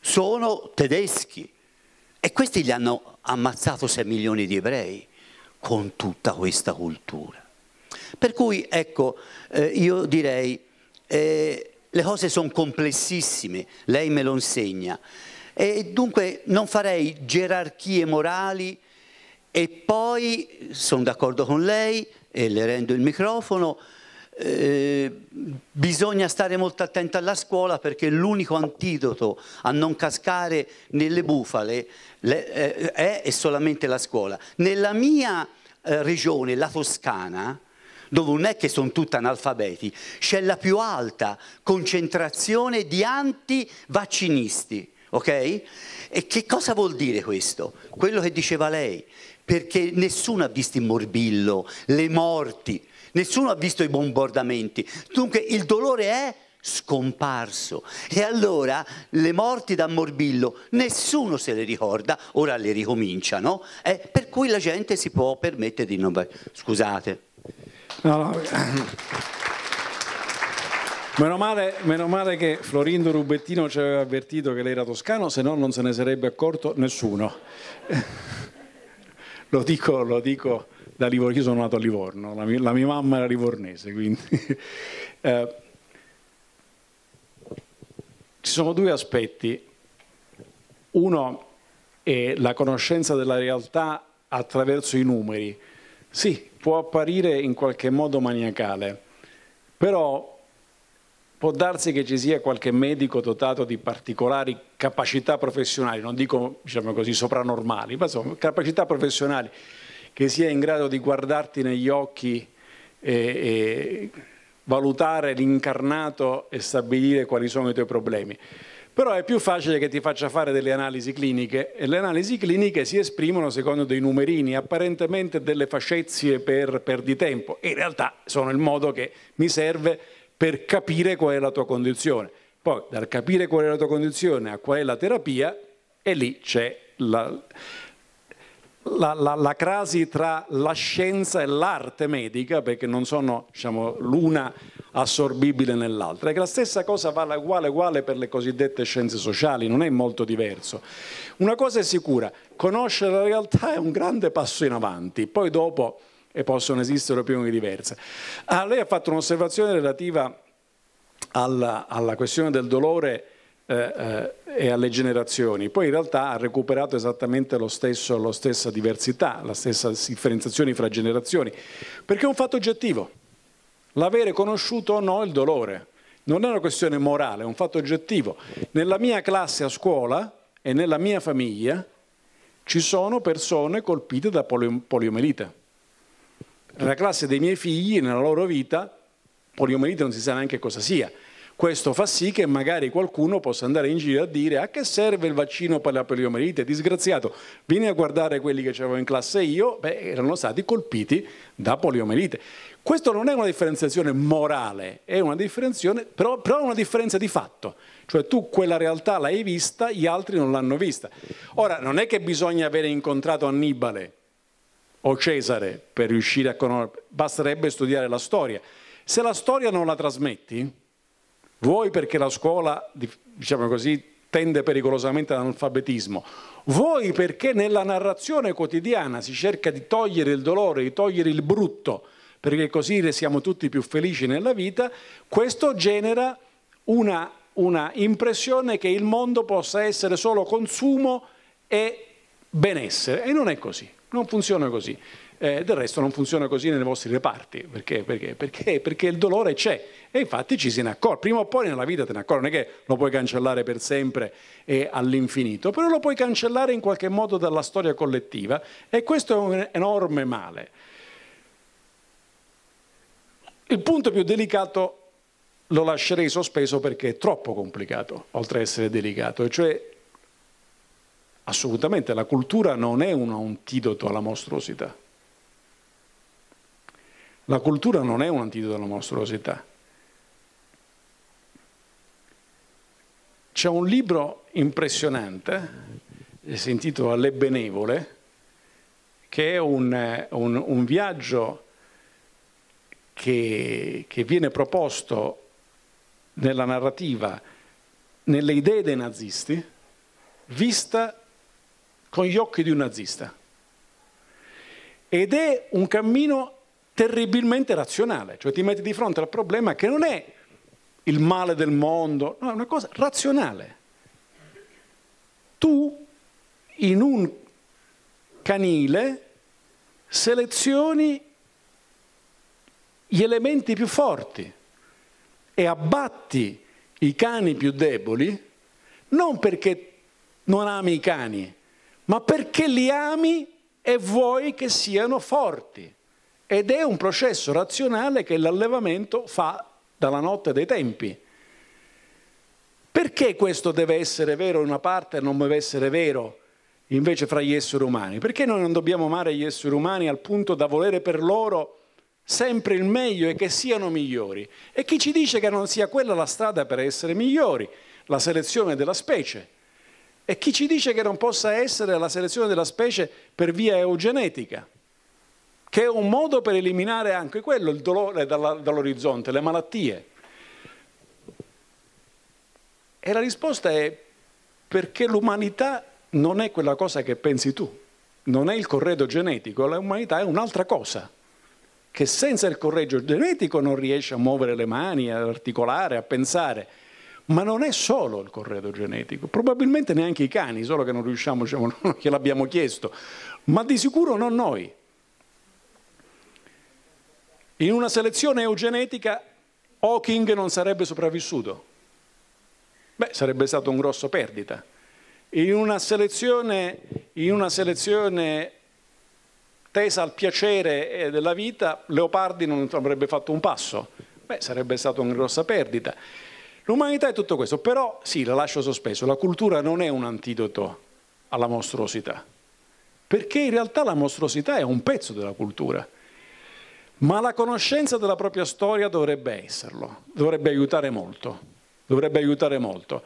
sono tedeschi e questi li hanno ammazzato 6 milioni di ebrei con tutta questa cultura. Per cui, ecco, eh, io direi, eh, le cose sono complessissime, lei me lo insegna, e dunque non farei gerarchie morali e poi, sono d'accordo con lei e le rendo il microfono, eh, bisogna stare molto attenti alla scuola perché l'unico antidoto a non cascare nelle bufale le, eh, è, è, solamente la scuola. Nella mia eh, regione, la Toscana, dove non è che sono tutti analfabeti, c'è la più alta concentrazione di antivaccinisti. Ok? E che cosa vuol dire questo? Quello che diceva lei, perché nessuno ha visto il morbillo le morti nessuno ha visto i bombardamenti, dunque il dolore è scomparso. E allora le morti da morbillo nessuno se le ricorda, ora le ricominciano, eh, per cui la gente si può permettere di non... Scusate. No, no.
Meno male, meno male che Florindo Rubettino ci aveva avvertito che lei era toscano, se no non se ne sarebbe accorto nessuno lo dico, lo dico da Livorno, io sono nato a Livorno, la mia, la mia mamma era livornese, quindi... *laughs* eh, ci sono due aspetti. Uno è la conoscenza della realtà attraverso i numeri. Sì, può apparire in qualche modo maniacale, però Può darsi che ci sia qualche medico dotato di particolari capacità professionali, non dico diciamo così soprannormali, ma insomma capacità professionali che sia in grado di guardarti negli occhi e, e valutare l'incarnato e stabilire quali sono i tuoi problemi. Però è più facile che ti faccia fare delle analisi cliniche e le analisi cliniche si esprimono secondo dei numerini, apparentemente delle facezie per, per di tempo, in realtà sono il modo che mi serve per capire qual è la tua condizione. Poi dal capire qual è la tua condizione a qual è la terapia, e lì c'è la, la, la, la, crasi tra la scienza e l'arte medica, perché non sono diciamo, l'una assorbibile nell'altra. E la stessa cosa vale uguale, uguale per le cosiddette scienze sociali, non è molto diverso. Una cosa è sicura, conoscere la realtà è un grande passo in avanti, poi dopo e possono esistere opinioni diverse. Ah, lei ha fatto un'osservazione relativa alla, alla, questione del dolore eh, eh, e alle generazioni, poi in realtà ha recuperato esattamente stesso, la stessa diversità, la stessa differenziazione fra generazioni, perché è un fatto oggettivo, l'avere conosciuto o no il dolore. Non è una questione morale, è un fatto oggettivo. Nella mia classe a scuola e nella mia famiglia ci sono persone colpite da poliomelite nella classe dei miei figli, nella loro vita, poliomielite non si sa neanche cosa sia. Questo fa sì che magari qualcuno possa andare in giro a dire a che serve il vaccino per la poliomielite? Disgraziato, vieni a guardare quelli che avevo in classe io, beh, erano stati colpiti da poliomielite. Questo non è una differenziazione morale, è una differenziazione, però, però è una differenza di fatto. Cioè tu quella realtà l'hai vista, gli altri non l'hanno vista. Ora, non è che bisogna avere incontrato Annibale o Cesare per riuscire a conoscere, basterebbe studiare la storia. Se la storia non la trasmetti, vuoi perché la scuola, diciamo così, tende pericolosamente all'analfabetismo, vuoi perché nella narrazione quotidiana si cerca di togliere il dolore, di togliere il brutto, perché così siamo tutti più felici nella vita, questo genera una, una impressione che il mondo possa essere solo consumo e benessere, e non è così. Non funziona così. Eh, del resto non funziona così nei vostri reparti, perché? Perché? Perché? perché il dolore c'è e infatti ci si ne accorge, prima o poi nella vita te ne accorgi, non è che lo puoi cancellare per sempre e all'infinito, però lo puoi cancellare in qualche modo dalla storia collettiva e questo è un enorme male. Il punto più delicato lo lascerei sospeso perché è troppo complicato, oltre ad essere delicato, cioè Assolutamente, la cultura non è un antidoto alla mostruosità. La cultura non è un antidoto alla mostruosità. C'è un libro impressionante, eh, si intitola Le Benevole, che è un, eh, un, un viaggio che, che viene proposto nella narrativa, nelle idee dei nazisti, vista con gli occhi di un nazista. Ed è un cammino terribilmente razionale, cioè ti metti di fronte al problema che non è il male del mondo, no, è una cosa razionale. Tu in un canile selezioni gli elementi più forti e abbatti i cani più deboli non perché non ami i cani, ma perché li ami e vuoi che siano forti. Ed è un processo razionale che l'allevamento fa dalla notte dei tempi. Perché questo deve essere vero in una parte e non deve essere vero invece fra gli esseri umani? Perché noi non dobbiamo amare gli esseri umani al punto da volere per loro sempre il meglio e che siano migliori? E chi ci dice che non sia quella la strada per essere migliori? La selezione della specie. E chi ci dice che non possa essere la selezione della specie per via eugenetica, che è un modo per eliminare anche quello, il dolore dall'orizzonte, le malattie? E la risposta è perché l'umanità non è quella cosa che pensi tu, non è il corredo genetico, l'umanità è un'altra cosa che senza il correggio genetico non riesce a muovere le mani, ad articolare, a pensare. Ma non è solo il corredo genetico, probabilmente neanche i cani, solo che non riusciamo, diciamo, *laughs* che l'abbiamo chiesto, ma di sicuro non noi. In una selezione eugenetica Hawking non sarebbe sopravvissuto. Beh, sarebbe stato un grosso perdita. In una selezione, in una selezione tesa al piacere della vita, Leopardi non avrebbe fatto un passo. Beh, sarebbe stata una grossa perdita. L'umanità è tutto questo, però sì, la lascio sospeso, la cultura non è un antidoto alla mostruosità, perché in realtà la mostruosità è un pezzo della cultura, ma la conoscenza della propria storia dovrebbe esserlo, dovrebbe aiutare molto, dovrebbe aiutare molto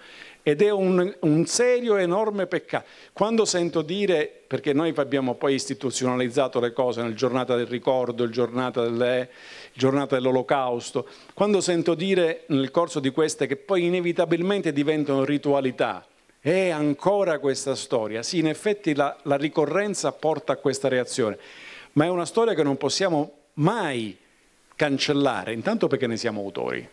ed è un, un serio, enorme peccato. Quando sento dire, perché noi abbiamo poi istituzionalizzato le cose nel giornata del ricordo, il giornata, delle, eh, giornata dell'olocausto, quando sento dire nel corso di queste che poi inevitabilmente diventano ritualità, è ancora questa storia. Sì, in effetti la, la, ricorrenza porta a questa reazione, ma è una storia che non possiamo mai cancellare, intanto perché ne siamo autori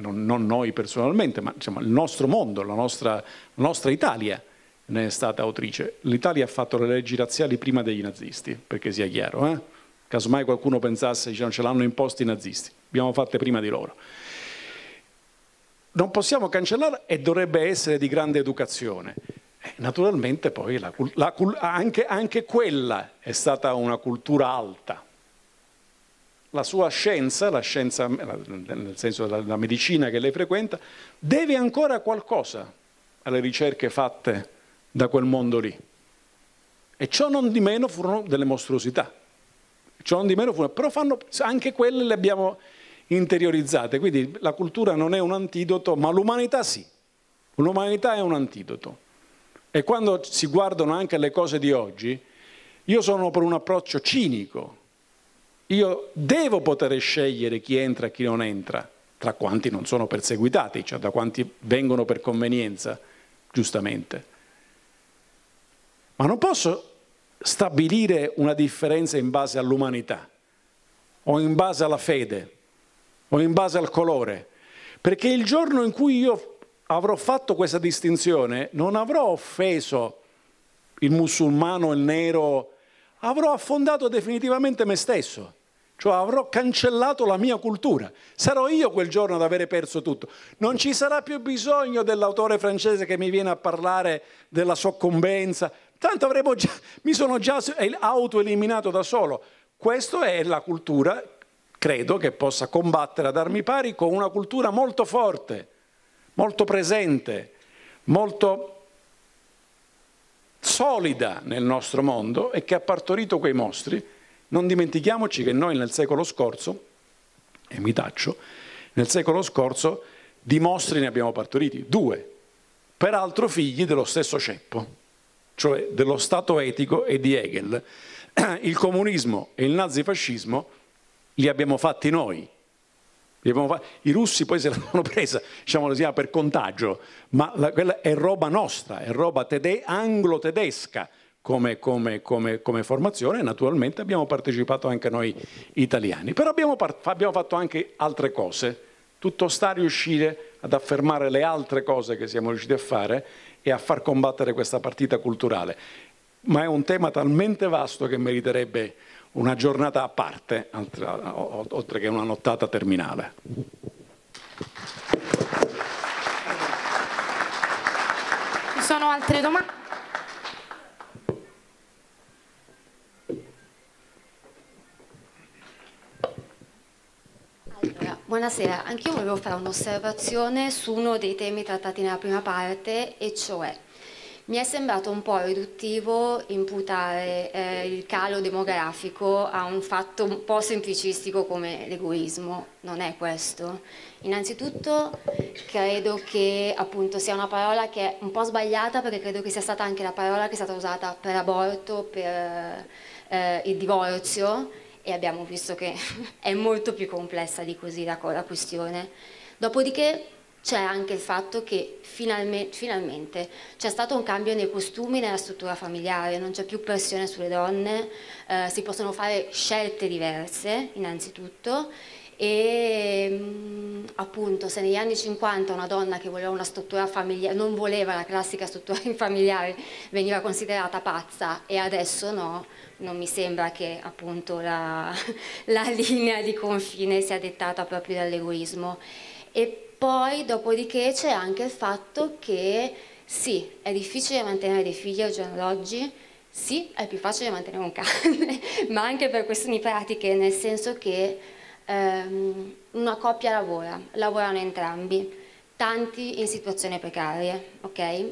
non, non noi personalmente, ma insomma, il nostro mondo, la nostra, la nostra Italia ne è stata autrice. L'Italia ha fatto le leggi razziali prima degli nazisti, perché sia chiaro, eh? casomai qualcuno pensasse che ce l'hanno imposti i nazisti, abbiamo fatte prima di loro. Non possiamo cancellare e dovrebbe essere di grande educazione. Eh, naturalmente poi la, la, anche, anche quella è stata una cultura alta, la sua scienza, la scienza nel senso della medicina che lei frequenta, deve ancora qualcosa alle ricerche fatte da quel mondo lì. E ciò non di meno furono delle mostruosità. Ciò non di meno furono, però fanno, anche quelle le abbiamo interiorizzate, quindi la cultura non è un antidoto, ma l'umanità sì. L'umanità è un antidoto. E quando si guardano anche le cose di oggi, io sono per un approccio cinico io devo poter scegliere chi entra e chi non entra, tra quanti non sono perseguitati, cioè da quanti vengono per convenienza, giustamente. Ma non posso stabilire una differenza in base all'umanità, o in base alla fede, o in base al colore, perché il giorno in cui io avrò fatto questa distinzione non avrò offeso il musulmano, il nero, avrò affondato definitivamente me stesso. Cioè avrò cancellato la mia cultura. Sarò io quel giorno ad avere perso tutto. Non ci sarà più bisogno dell'autore francese che mi viene a parlare della soccombenza. Tanto già, mi sono già eh, autoeliminato da solo. Questa è la cultura, credo, che possa combattere ad armi pari con una cultura molto forte, molto presente, molto solida nel nostro mondo e che ha partorito quei mostri non dimentichiamoci che noi nel secolo scorso, e mi taccio, nel secolo scorso di mostri ne abbiamo partoriti due, peraltro figli dello stesso ceppo, cioè dello Stato etico e di Hegel. *clears throat* Il comunismo e il nazifascismo li abbiamo fatti noi. I russi poi se *laughs* l'hanno presa, diciamo così, per contagio, ma quella è roba nostra, è roba tede- anglo-tedesca come, come, come, come formazione e naturalmente abbiamo partecipato anche noi italiani. Però abbiamo, abbiamo fatto anche altre cose. Tutto sta a riuscire ad affermare le altre cose che siamo riusciti a fare e a far combattere questa partita culturale. Ma è un tema talmente vasto che meriterebbe una giornata a parte, oltre che una nottata terminale.
Ci sono
altre domande? Buonasera, anch'io volevo fare un'osservazione su uno dei temi trattati nella prima parte, e cioè mi è sembrato un po' riduttivo imputare eh, il calo demografico a un fatto un po' semplicistico come l'egoismo, non è questo. Innanzitutto credo che appunto, sia una parola che è un po' sbagliata perché credo che sia stata anche la parola che è stata usata per aborto, per eh, il divorzio e abbiamo visto che *laughs* è molto più complessa di così la, la questione. Dopodiché c'è anche il fatto che finalme, finalmente c'è stato un cambio nei costumi e nella struttura familiare, non c'è più pressione sulle donne, eh, si possono fare scelte diverse innanzitutto e mm, appunto se negli anni 50 una donna che voleva una struttura familiare, non voleva la classica struttura *laughs* familiare, veniva considerata pazza e adesso no, non mi sembra che appunto, la, *laughs* la, linea di confine sia dettata proprio dall'egoismo. E poi dopodiché c'è anche il fatto che sì, è difficile mantenere dei figli al giorno d'oggi, sì, è più facile mantenere un cane, *laughs* ma anche per questioni pratiche, nel senso che ehm, una coppia lavora, lavorano entrambi, tanti in situazioni precarie, ok?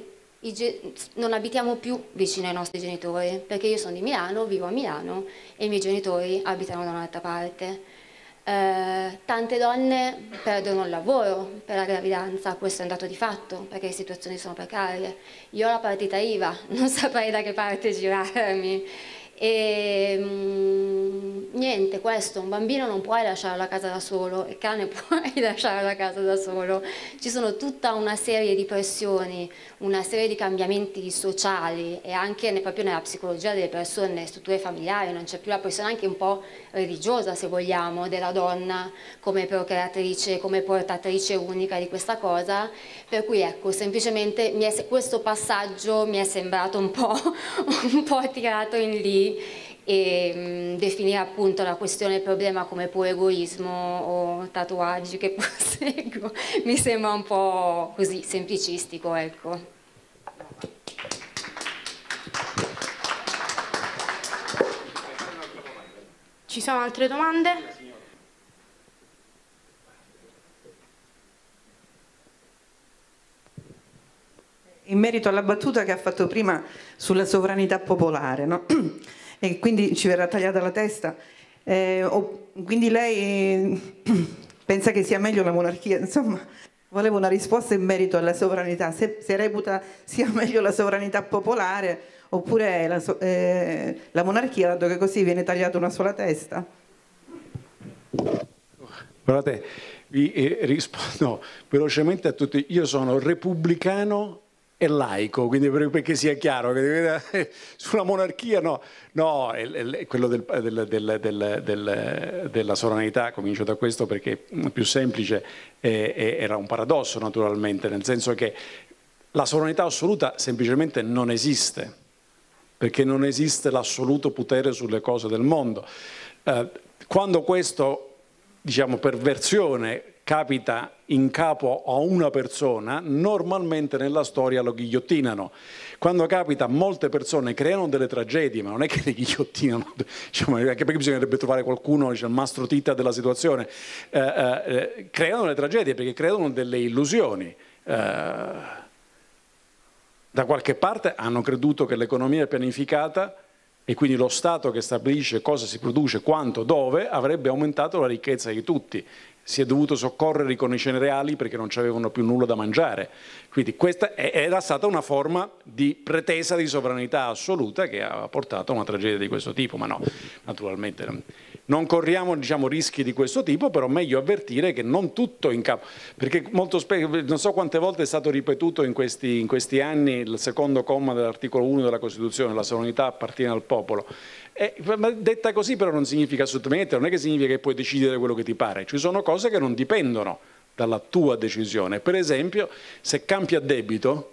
non abitiamo più vicino ai nostri genitori, perché io sono di Milano, vivo a Milano e i miei genitori abitano da un'altra parte. Eh, tante donne perdono il lavoro per la gravidanza, questo è un dato di fatto, perché le situazioni sono precarie. Io ho la partita IVA, *laughs* non saprei da che parte girarmi. E ehm, niente, questo, un bambino non puoi lasciare la casa da solo, il cane *laughs* puoi lasciare la casa da solo. Ci sono tutta una serie di pressioni, una serie di cambiamenti sociali e anche proprio nella psicologia delle persone, nelle strutture familiari, non c'è più la pressione anche un po' religiosa, se vogliamo, della donna come procreatrice, come portatrice unica di questa cosa. Per cui ecco, semplicemente è, questo passaggio mi è sembrato un po', *laughs* un po' tirato in lì e mh, mm, definire appunto la questione del problema come puro egoismo o tatuaggi che *laughs* proseguo mi sembra un po' così semplicistico ecco.
Ci sono altre domande?
in merito alla battuta che ha fatto prima sulla sovranità popolare, no? *clears throat* e quindi ci verrà tagliata la testa. Eh, o, quindi lei eh, *clears throat* pensa che sia meglio la monarchia, insomma, volevo una risposta in merito alla sovranità, se, se reputa sia *laughs* meglio la sovranità popolare oppure la, eh, la monarchia, dato che così viene tagliata una sola testa.
Guardate, vi eh, rispondo *laughs* velocemente a tutti, io sono repubblicano è laico, quindi perché sia chiaro, *laughs* sulla monarchia no, no è, è quello del, del, del, della sovranità, comincio da questo perché è più semplice, è, era un paradosso naturalmente, nel senso che la sovranità assoluta semplicemente non esiste, perché non esiste l'assoluto potere sulle cose del mondo. Eh, quando questo, diciamo, perversione capita in capo a una persona, normalmente nella storia lo ghigliottinano. Quando capita molte persone creano delle tragedie, ma non è che le ghigliottinano, *laughs* diciamo, anche perché bisognerebbe trovare qualcuno, diciamo, il mastro titta della situazione, eh, eh, eh creano delle tragedie perché creano delle illusioni. Eh, da qualche parte hanno creduto che l'economia pianificata e quindi lo Stato che stabilisce cosa si produce, quanto, dove, avrebbe aumentato la ricchezza di tutti si è dovuto soccorrere con i cereali perché non avevano più nulla da mangiare. Quindi questa era stata una forma di pretesa di sovranità assoluta che ha portato a una tragedia di questo tipo, ma no, naturalmente non corriamo diciamo, rischi di questo tipo, però meglio avvertire che non tutto in capo, perché molto spesso, non so quante volte è stato ripetuto in questi, in questi anni il secondo comma dell'articolo 1 della Costituzione, la sovranità appartiene al popolo, eh, detta così però non significa assolutamente, non è che significa che puoi decidere quello che ti pare, ci sono cose che non dipendono dalla tua decisione. Per esempio, se campi a debito,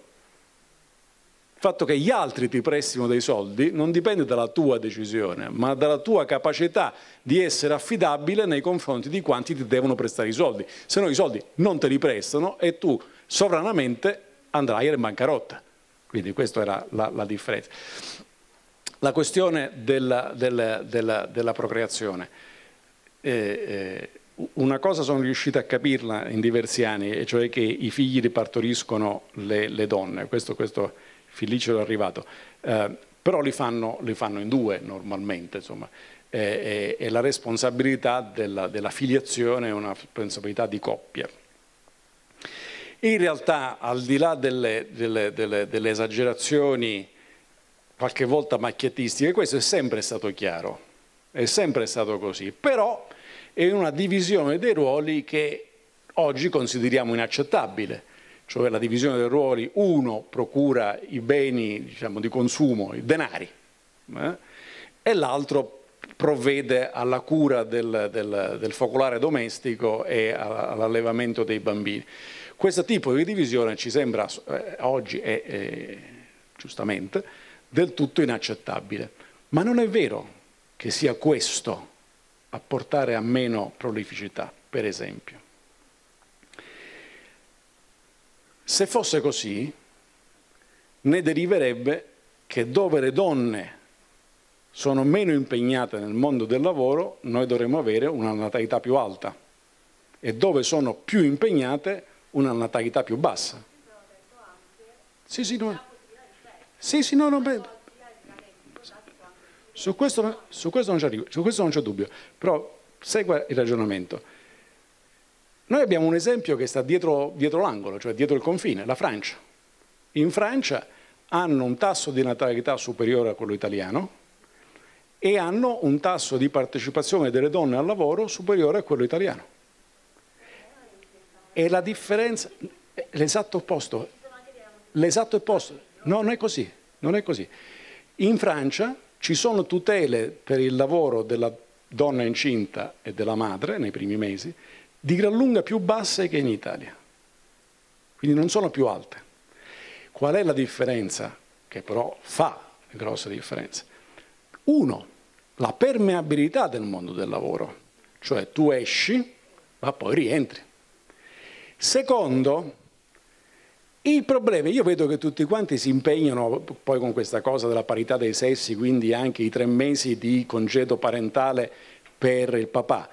il fatto che gli altri ti prestino dei soldi non dipende dalla tua decisione, ma dalla tua capacità di essere affidabile nei confronti di quanti ti devono prestare i soldi. Se no i soldi non te li prestano e tu sovranamente andrai in bancarotta. Quindi questa era la, la differenza la questione della, della, della, della procreazione. Eh, eh, una cosa sono riuscito a capirla in diversi anni, e cioè che i figli ripartoriscono le, le donne, questo, questo Felice è arrivato, eh, però li fanno, li fanno, in due normalmente, insomma. E, eh, eh, la responsabilità della, della filiazione è una responsabilità di coppia. In realtà, al di là delle, delle, delle, delle esagerazioni qualche volta macchiettistiche, questo è sempre stato chiaro, è sempre stato così, però è una divisione dei ruoli che oggi consideriamo inaccettabile, cioè la divisione dei ruoli, uno procura i beni diciamo, di consumo, i denari, eh? e l'altro provvede alla cura del, del, del focolare domestico e all'allevamento dei bambini. Questo tipo di divisione ci sembra eh, oggi, è, eh, giustamente, del tutto inaccettabile. Ma non è vero che sia questo a portare a meno prolificità, per esempio. Se fosse così, ne deriverebbe che dove le donne sono meno impegnate nel mondo del lavoro, noi dovremmo avere una natalità più alta e dove sono più impegnate una natalità più bassa. Sì, sì, no. Sì, sì, no, no, beh, su, questo, su questo non ci su questo non c'è dubbio, però segua il ragionamento. Noi abbiamo un esempio che sta dietro, dietro l'angolo, cioè dietro il confine, la Francia. In Francia hanno un tasso di natalità superiore a quello italiano e hanno un tasso di partecipazione delle donne al lavoro superiore a quello italiano. E la differenza, l'esatto opposto, l'esatto opposto, No, non è così, non è così. In Francia ci sono tutele per il lavoro della donna incinta e della madre nei primi mesi di gran lunga più basse che in Italia. Quindi non sono più alte. Qual è la differenza? Che però fa grosse differenze. Uno, la permeabilità del mondo del lavoro, cioè tu esci ma poi rientri. Secondo, il problema, io vedo che tutti quanti si impegnano poi con questa cosa della parità dei sessi, quindi anche i tre mesi di congedo parentale per il papà.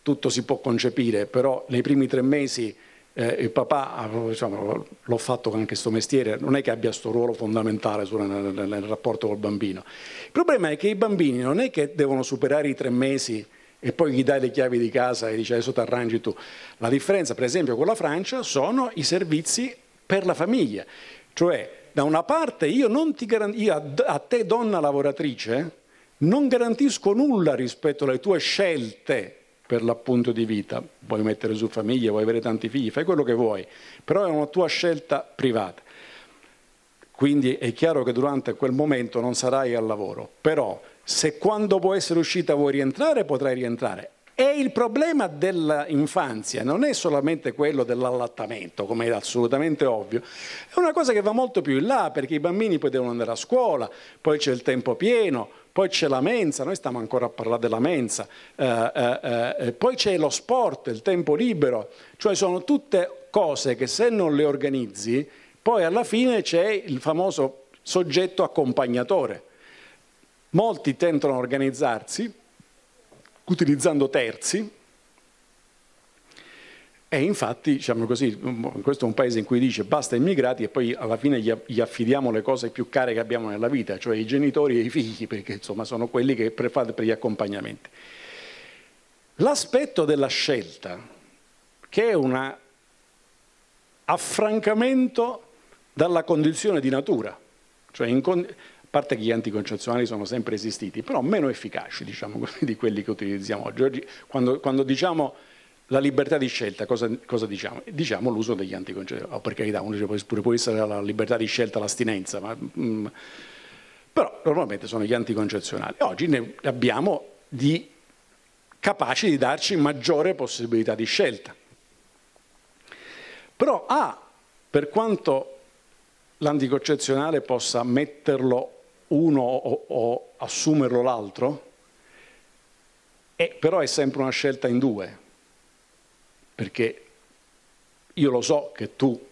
Tutto si può concepire, però nei primi tre mesi eh, il papà, diciamo, l'ho fatto anche questo mestiere, non è che abbia questo ruolo fondamentale nel, nel, nel rapporto col bambino. Il problema è che i bambini non è che devono superare i tre mesi e poi gli dai le chiavi di casa e dici adesso ti arrangi tu. La differenza per esempio con la Francia sono i servizi per la famiglia, cioè da una parte io, garanti, io a te donna lavoratrice non garantisco nulla rispetto alle tue scelte per l'appunto di vita, vuoi mettere su famiglia, vuoi avere tanti figli, fai quello che vuoi, però è una tua scelta privata. Quindi è chiaro che durante quel momento non sarai al lavoro, però se quando può essere uscita vuoi rientrare, potrai rientrare. E il problema dell'infanzia non è solamente quello dell'allattamento, come è assolutamente ovvio, è una cosa che va molto più in là, perché i bambini poi devono andare a scuola, poi c'è il tempo pieno, poi c'è la mensa, noi stiamo ancora a parlare della mensa, eh, eh, eh, poi c'è lo sport, il tempo libero, cioè sono tutte cose che se non le organizzi, poi alla fine c'è il famoso soggetto accompagnatore Molti tentano a organizzarsi utilizzando terzi e infatti, diciamo così, questo è un paese in cui dice basta immigrati e poi alla fine gli affidiamo le cose più care che abbiamo nella vita, cioè i genitori e i figli, perché insomma sono quelli che fate per gli accompagnamenti. L'aspetto della scelta, che è un affrancamento dalla condizione di natura, cioè in, parte che gli anticoncezionali sono sempre esistiti, però meno efficaci diciamo così, *laughs* di quelli che utilizziamo oggi. oggi quando, quando, diciamo la libertà di scelta, cosa, cosa diciamo? Diciamo l'uso degli anticoncezionali. Oh, per carità, uno dice, pure può essere la libertà di scelta, l'astinenza, ma... Mh, mm, però normalmente sono gli anticoncezionali. Oggi ne abbiamo di capaci di darci maggiore possibilità di scelta. Però A, ah, per quanto l'anticoncezionale possa metterlo uno o, o assumerlo l'altro, e, però è sempre una scelta in due, perché io lo so che tu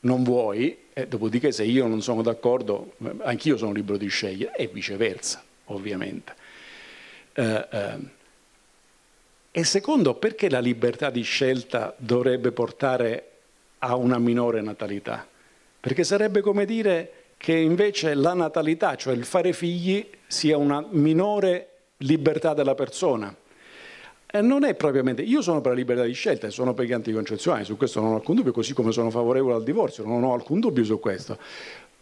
non vuoi, e dopodiché se io non sono d'accordo, anch'io sono libero di scegliere, e viceversa, ovviamente. Eh, eh. E secondo, perché la libertà di scelta dovrebbe portare a una minore natalità? Perché sarebbe come dire che invece la natalità, cioè il fare figli, sia una minore libertà della persona. E non è propriamente, io sono per la libertà di scelta, sono per gli anticoncezionali, su questo non ho alcun dubbio, così come sono favorevole al divorzio, non ho alcun dubbio su questo.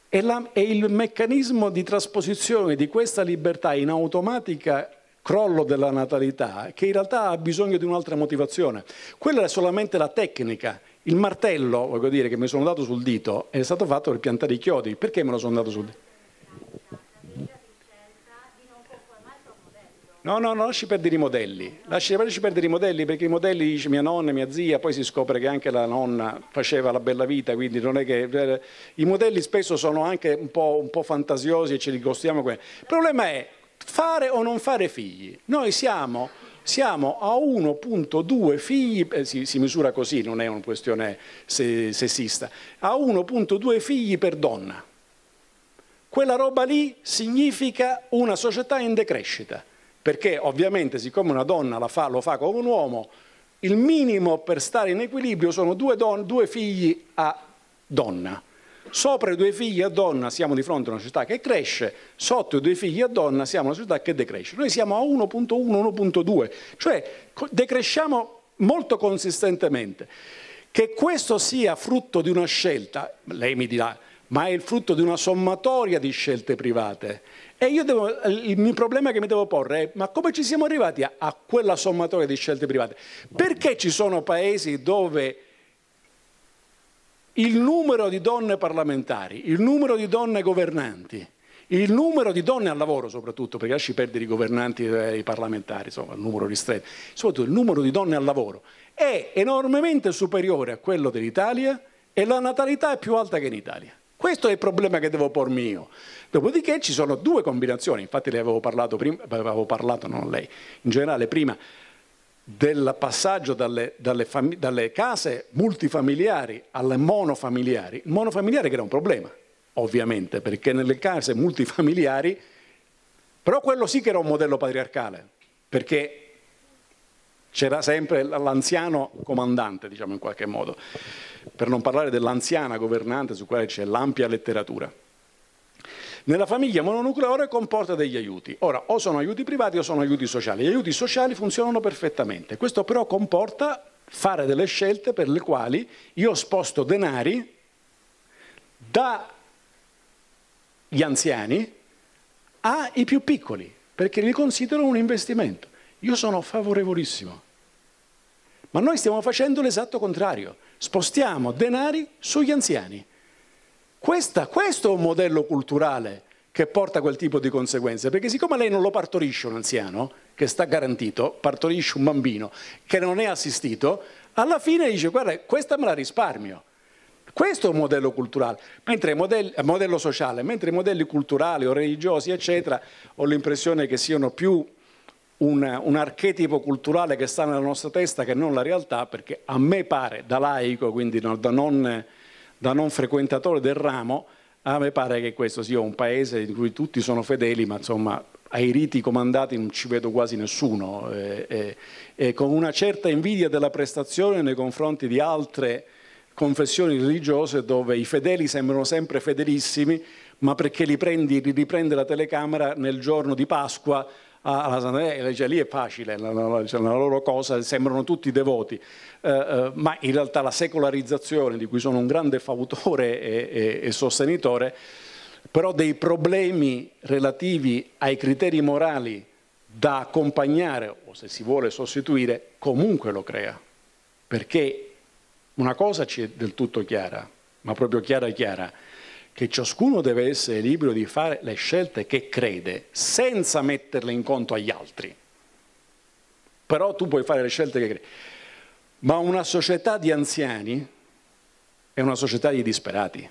E, la, e il meccanismo di trasposizione di questa libertà in automatica crollo della natalità, che in realtà ha bisogno di un'altra motivazione. Quella è solamente la tecnica, il martello, voglio dire, che mi sono dato sul dito è stato fatto per piantare i chiodi. Perché me lo sono dato sul dito? No, no, no, lasci perdere i modelli, lasci, lasci perdere i modelli perché i modelli dice mia nonna, mia zia, poi si scopre che anche la nonna faceva la bella vita, quindi non è che... Eh, I modelli spesso sono anche un po', un po fantasiosi e ce li costiamo. Il problema è fare o non fare figli. Noi siamo siamo a 1.2 figli, eh, si, si, misura così, non è una questione se, sessista, a 1.2 figli per donna. Quella roba lì significa una società in decrescita, perché ovviamente siccome una donna fa, lo fa come un uomo, il minimo per stare in equilibrio sono due, don, due figli a donna. Sopra i due figli a donna siamo di fronte a una società che cresce, sotto i due figli a donna siamo una società che decresce. Noi siamo a 1.1, 1.2, cioè decresciamo molto consistentemente. Che questo sia frutto di una scelta, lei mi dirà, ma è il frutto di una sommatoria di scelte private. E io devo, il problema che mi devo porre è ma come ci siamo arrivati a, a quella sommatoria di scelte private? Perché ci sono paesi dove il numero di donne parlamentari, il numero di donne governanti, il numero di donne al lavoro soprattutto, perché lasci perdere i governanti e i parlamentari, insomma, il numero ristretto, soprattutto il numero di donne al lavoro è enormemente superiore a quello dell'Italia e la natalità è più alta che in Italia. Questo è il problema che devo pormi io. Dopodiché ci sono due combinazioni, infatti le avevo parlato prima, avevo parlato non lei, in generale prima del passaggio dalle, dalle, dalle, case multifamiliari alle monofamiliari, il monofamiliare che era un problema, ovviamente, perché nelle case multifamiliari, però quello sì che era un modello patriarcale, perché c'era sempre l'anziano comandante, diciamo in qualche modo, per non parlare dell'anziana governante su quale c'è l'ampia letteratura. Nella famiglia mononucleare comporta degli aiuti. Ora, o sono aiuti privati o sono aiuti sociali. Gli aiuti sociali funzionano perfettamente. Questo però comporta fare delle scelte per le quali io sposto denari dagli anziani ai più piccoli, perché li considero un investimento. Io sono favorevolissimo. Ma noi stiamo facendo l'esatto contrario, spostiamo denari sugli anziani. Questa, questo è un modello culturale che porta a quel tipo di conseguenze, perché siccome lei non lo partorisce un anziano, che sta garantito, partorisce un bambino che non è assistito, alla fine dice guarda questa me la risparmio. Questo è un modello culturale, mentre i modelli, modello sociale, mentre i modelli culturali o religiosi, eccetera, ho l'impressione che siano più un, un, archetipo culturale che sta nella nostra testa che non la realtà, perché a me pare, da laico, quindi da non da non frequentatore del ramo, a me pare che questo sia un paese in cui tutti sono fedeli, ma insomma ai riti comandati non ci vedo quasi nessuno, eh, eh, eh, con una certa invidia della prestazione nei confronti di altre confessioni religiose dove i fedeli sembrano sempre fedelissimi, ma perché li, prendi, riprende la telecamera nel giorno di Pasqua Ah, alla Sant'Andrea, cioè, lì è facile, la, cioè, la, loro cosa, sembrano tutti devoti, eh, eh, ma in realtà la secolarizzazione, di cui sono un grande fautore e, e, e sostenitore, però dei problemi relativi ai criteri morali da accompagnare o se si vuole sostituire, comunque lo crea. Perché una cosa ci è del tutto chiara, ma proprio chiara chiara, che ciascuno deve essere libero di fare le scelte che crede, senza metterle in conto agli altri. Però tu puoi fare le scelte che credi. Ma una società di anziani è una società di disperati.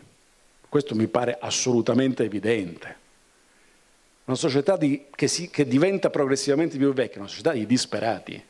Questo mi pare assolutamente evidente. Una società di, che, si, che diventa progressivamente più vecchia, una società di disperati.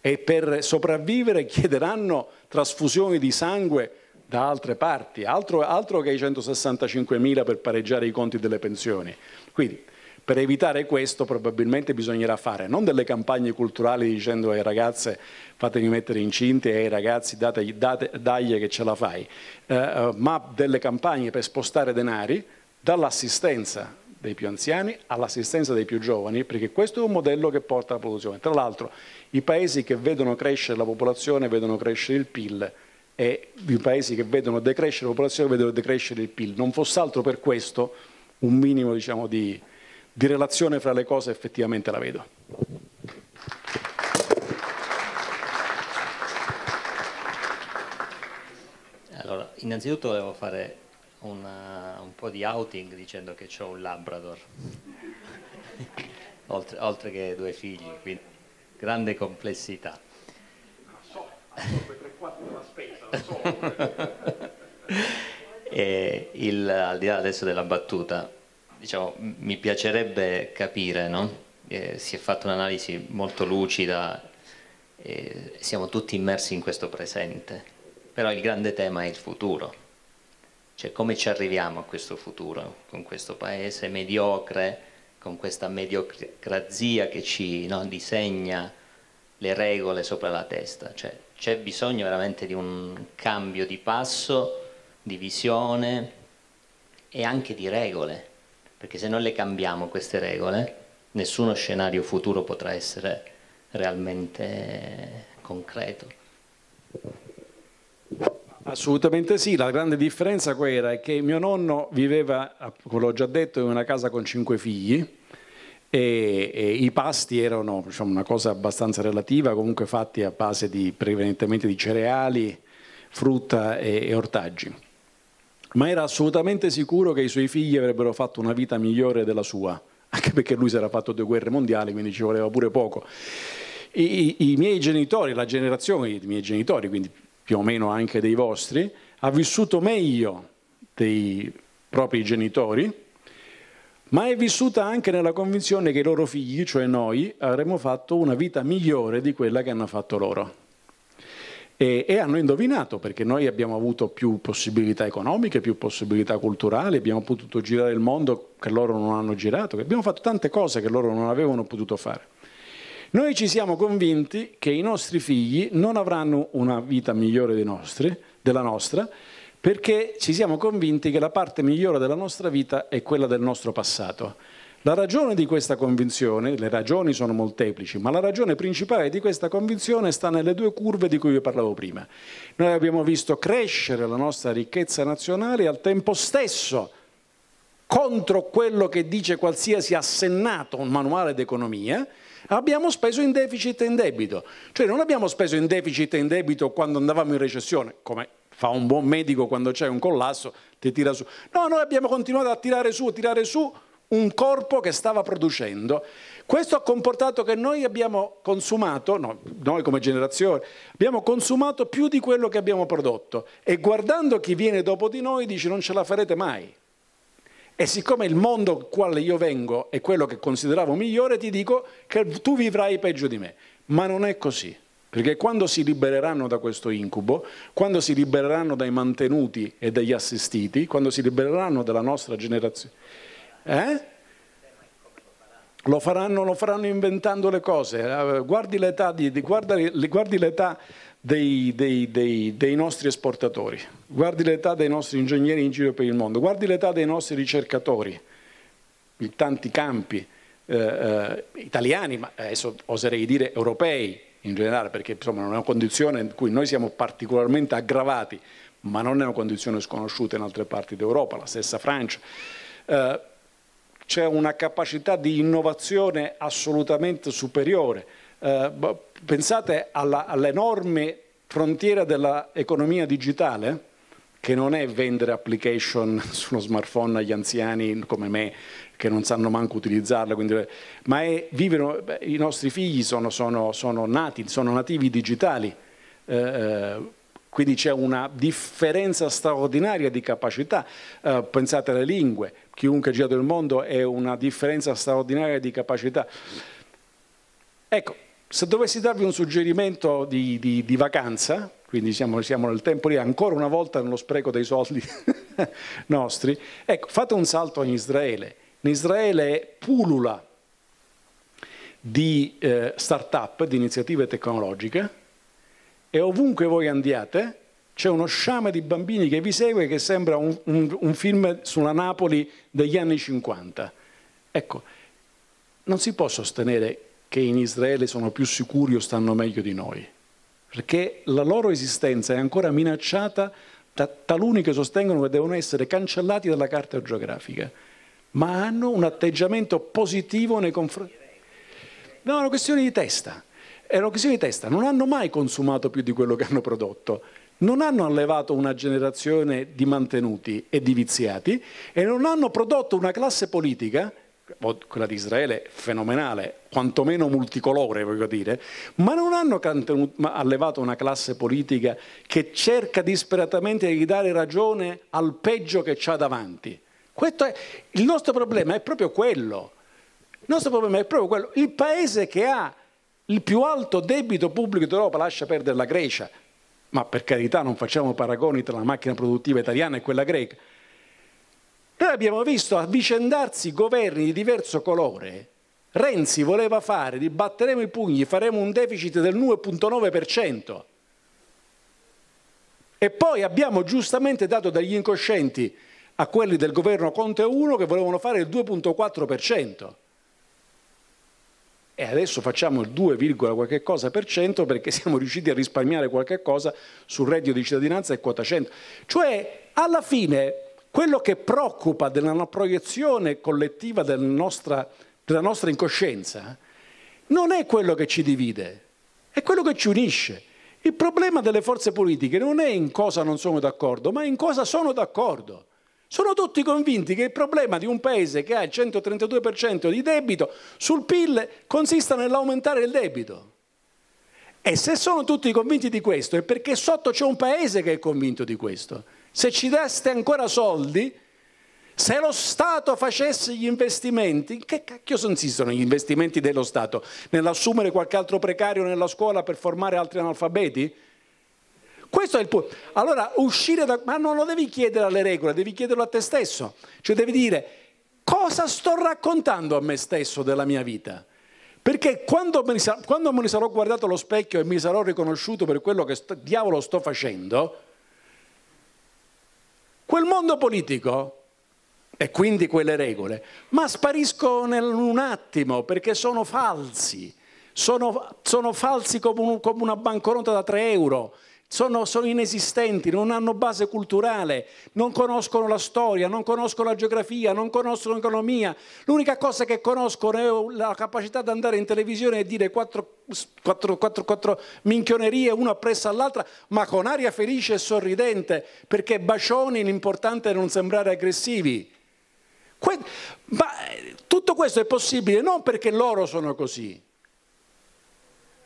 E per sopravvivere chiederanno trasfusioni di sangue da altre parti, altro, altro che i 165.000 per pareggiare i conti delle pensioni. Quindi per evitare questo probabilmente bisognerà fare non delle campagne culturali dicendo ai eh, ragazze fatemi mettere incinte e eh, ai ragazzi date, date, dagli che ce la fai, eh, eh, ma delle campagne per spostare denari dall'assistenza dei più anziani all'assistenza dei più giovani, perché questo è un modello che porta alla produzione. Tra l'altro i paesi che vedono crescere la popolazione vedono crescere il PIL e di paesi che vedono decrescere la popolazione, che vedono decrescere il PIL. Non fosse altro per questo un minimo diciamo, di, di relazione fra le cose effettivamente la vedo.
Allora, innanzitutto volevo fare una, un po' di outing dicendo che ho un Labrador, *laughs* oltre, oltre, che due figli, quindi grande complessità
la
*laughs* il, al di là adesso della battuta, diciamo, mi piacerebbe capire, no? eh, si è fatta un'analisi molto lucida, eh, siamo tutti immersi in questo presente, però il grande tema è il futuro. Cioè come ci arriviamo a questo futuro, con questo paese mediocre, con questa mediocrazia che ci no, disegna le regole sopra la testa. Cioè, c'è bisogno veramente di un cambio di passo, di visione e anche di regole, perché se non le cambiamo queste regole, nessuno scenario futuro potrà essere realmente concreto.
Assolutamente sì, la grande differenza quella è che mio nonno viveva, come l'ho già detto, in una casa con cinque figli, e, e i pasti erano diciamo, una cosa abbastanza relativa, comunque fatti a base di, prevalentemente di cereali, frutta e, e ortaggi. Ma era assolutamente sicuro che i suoi figli avrebbero fatto una vita migliore della sua, anche perché lui si era fatto due guerre mondiali, quindi ci voleva pure poco. I, i, i miei genitori, la generazione dei miei genitori, quindi più o meno anche dei vostri, ha vissuto meglio dei propri genitori ma è vissuta anche nella convinzione che i loro figli, cioè noi, avremmo fatto una vita migliore di quella che hanno fatto loro. E, e, hanno indovinato perché noi abbiamo avuto più possibilità economiche, più possibilità culturali, abbiamo potuto girare il mondo che loro non hanno girato, abbiamo fatto tante cose che loro non avevano potuto fare. Noi ci siamo convinti che i nostri figli non avranno una vita migliore dei nostri, della nostra, perché ci siamo convinti che la parte migliore della nostra vita è quella del nostro passato. La ragione di questa convinzione, le ragioni sono molteplici, ma la ragione principale di questa convinzione sta nelle due curve di cui vi parlavo prima. Noi abbiamo visto crescere la nostra ricchezza nazionale e al tempo stesso contro quello che dice qualsiasi assennato un manuale d'economia, abbiamo speso in deficit e in debito. Cioè non abbiamo speso in deficit e in debito quando andavamo in recessione, come fa un buon medico quando c'è un collasso, ti tira su. No, noi abbiamo continuato a tirare su, a tirare su un corpo che stava producendo. Questo ha comportato che noi abbiamo consumato, no, noi come generazione, abbiamo consumato più di quello che abbiamo prodotto e guardando chi viene dopo di noi dice non ce la farete mai. E siccome il mondo al quale io vengo è quello che consideravo migliore, ti dico che tu vivrai peggio di me. Ma non è così. Perché quando si libereranno da questo incubo, quando si libereranno dai mantenuti e dagli assistiti, quando si libereranno dalla nostra generazione, eh? Lo faranno, lo faranno, inventando le cose. Eh, guardi l'età, di, guarda, guardi l'età dei, dei, dei, dei, nostri esportatori, guardi l'età dei nostri ingegneri in giro per il mondo, guardi l'età dei nostri ricercatori in tanti campi eh, eh, italiani, ma adesso oserei dire europei, in generale, perché insomma, non è una condizione in cui noi siamo particolarmente aggravati, ma non è una condizione sconosciuta in altre parti d'Europa, la stessa Francia. Eh, c'è una capacità di innovazione assolutamente superiore. Eh, pensate all'enorme frontiera dell'economia digitale, che non è vendere application *laughs* sullo smartphone agli anziani come me che non sanno manco utilizzarla, quindi, ma è, vivere, vivono, i nostri figli sono, sono, sono, nati, sono nativi digitali, eh, eh, quindi c'è una differenza straordinaria di capacità. Eh, pensate alle lingue, chiunque ha del mondo è una differenza straordinaria di capacità. Ecco, se dovessi darvi un suggerimento di, di, di vacanza, quindi siamo, siamo nel tempo lì, ancora una volta nello spreco dei soldi *laughs* nostri. Ecco, fate un salto in Israele. In Israele è pulula di eh, start-up, di iniziative tecnologiche, e ovunque voi andiate c'è uno sciame di bambini che vi segue che sembra un, un, un film sulla Napoli degli anni 50. Ecco, non si può sostenere che in Israele sono più sicuri o stanno meglio di noi perché la loro esistenza è ancora minacciata da taluni che sostengono che devono essere cancellati dalla carta geografica, ma hanno un atteggiamento positivo nei confronti. No, è una questione di testa. È una questione di testa, non hanno mai consumato più di quello che hanno prodotto, non hanno allevato una generazione di mantenuti e di viziati e non hanno prodotto una classe politica quella di Israele è fenomenale, quantomeno multicolore, voglio dire, ma non hanno allevato una classe politica che cerca disperatamente di dare ragione al peggio che c'ha davanti. È, il nostro problema è proprio quello. Il nostro problema è proprio quello. Il paese che ha il più alto debito pubblico d'Europa, lascia perdere la Grecia, ma per carità non facciamo paragoni tra la macchina produttiva italiana e quella greca, noi abbiamo visto avvicendarsi governi di diverso colore. Renzi voleva fare, ribatteremo i pugni, faremo un deficit del 9,9%. E poi abbiamo giustamente dato dagli incoscienti a quelli del governo Conte 1 che volevano fare il 2,4%. E adesso facciamo il 2, qualche cosa per cento perché *laughs* siamo riusciti a risparmiare qualche cosa sul reddito di cittadinanza e quota 100. Cioè, alla fine quello che preoccupa della proiezione collettiva della nostra, della nostra incoscienza eh, non è quello che ci divide, è quello che ci unisce. Il problema delle forze politiche non è in cosa non sono d'accordo, ma in cosa sono d'accordo. Sono tutti convinti che il problema di un paese che ha il 132% di debito sul PIL consista nell'aumentare il debito. E se sono tutti convinti di questo è perché sotto c'è un paese che è convinto di questo. Se ci deste ancora soldi, se lo Stato facesse gli investimenti, che cacchio sono gli investimenti dello Stato? Nell'assumere qualche altro precario nella scuola per formare altri analfabeti? Questo è il punto. Allora, uscire da... Ma non lo devi chiedere alle regole, devi chiederlo a te stesso. Cioè devi dire, cosa sto raccontando a me stesso della mia vita? Perché quando, mi, quando mi sarò guardato allo specchio e mi sarò riconosciuto per quello che sto, diavolo sto facendo, quel mondo politico e quindi quelle regole, ma spariscono in un attimo perché sono falsi, sono, sono falsi come, un, come una banconota da 3 euro sono, sono, inesistenti, non hanno base culturale, non conoscono la storia, non conoscono la geografia, non conoscono l'economia. L'unica cosa che conoscono è la capacità di andare in televisione e dire quattro, quattro, quattro, quattro minchionerie una appresso all'altra, ma con aria felice e sorridente, perché bacioni l'importante è non sembrare aggressivi. Que- ma tutto questo è possibile non perché loro sono così,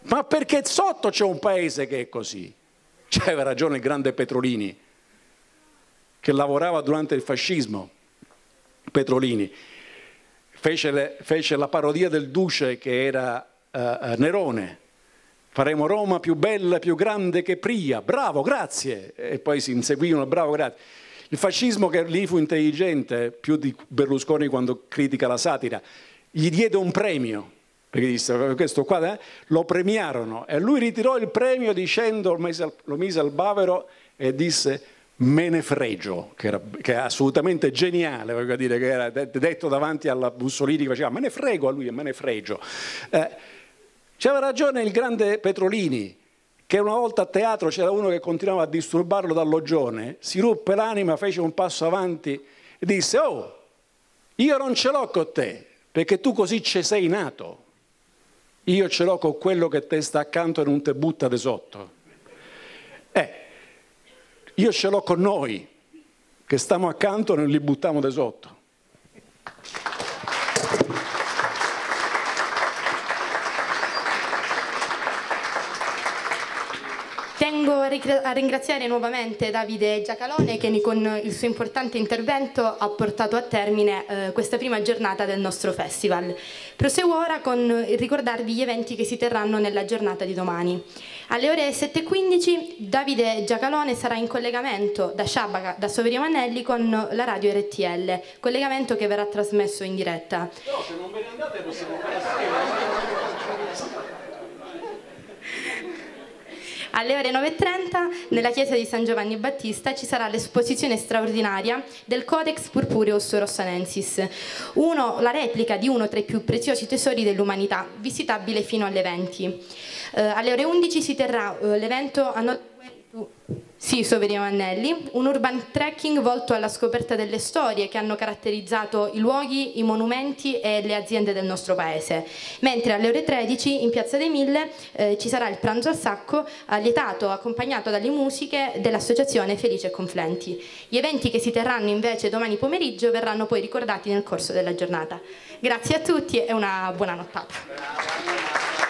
ma perché sotto c'è un paese che è così. C'aveva cioè, ragione il grande Petrolini, che lavorava durante il fascismo. Petrolini fece, le, fece la parodia del duce che era uh, Nerone. Faremo Roma più bella, più grande che Pria. Bravo, grazie. E poi si inseguivano, bravo, grazie. Il fascismo che lì fu intelligente, più di Berlusconi quando critica la satira, gli diede un premio perché disse eh, questo qua eh, lo premiarono e lui ritirò il premio dicendo, lo mise al bavero e disse me ne fregio, che, era, che è assolutamente geniale, voglio dire, che era detto davanti alla Bussolini che faceva me ne frego a lui e me ne fregio. Eh, c'aveva ragione il grande Petrolini, che una volta a teatro c'era uno che continuava a disturbarlo dall'ogione, si ruppe l'anima, fece un passo avanti e disse, oh, io non ce l'ho con te, perché tu così ci sei nato. Io ce l'ho con quello che te sta accanto e non te butta di sotto. Eh, io ce l'ho con noi, che stiamo accanto e non li buttiamo di sotto.
a ringraziare nuovamente Davide Giacalone che con il suo importante intervento ha portato a termine eh, questa prima giornata del nostro festival. Proseguo ora con ricordarvi gli eventi che si terranno nella giornata di domani. Alle ore 7.15 Davide Giacalone sarà in collegamento da Sciabaca, da Soverio Manelli con la radio RTL, collegamento che verrà trasmesso in diretta.
Però se non ve ne andate possiamo fare assieme.
Alle ore 9.30 nella chiesa di San Giovanni Battista ci sarà l'esposizione straordinaria del Codex Purpureus Sorossanensis, uno, la replica di uno tra i più preziosi tesori dell'umanità, visitabile fino alle 20. Eh, alle ore 11 si terrà eh, l'evento a Not- sì, Soverino Annelli, un urban trekking volto alla scoperta delle storie che hanno caratterizzato i luoghi, i monumenti e le aziende del nostro paese. Mentre alle ore 13 in Piazza dei Mille eh, ci sarà il pranzo a sacco lietato accompagnato dalle musiche dell'associazione Felice e Conflenti. Gli eventi che si terranno invece domani pomeriggio verranno poi ricordati nel corso della giornata. Grazie a tutti e una buona nottata.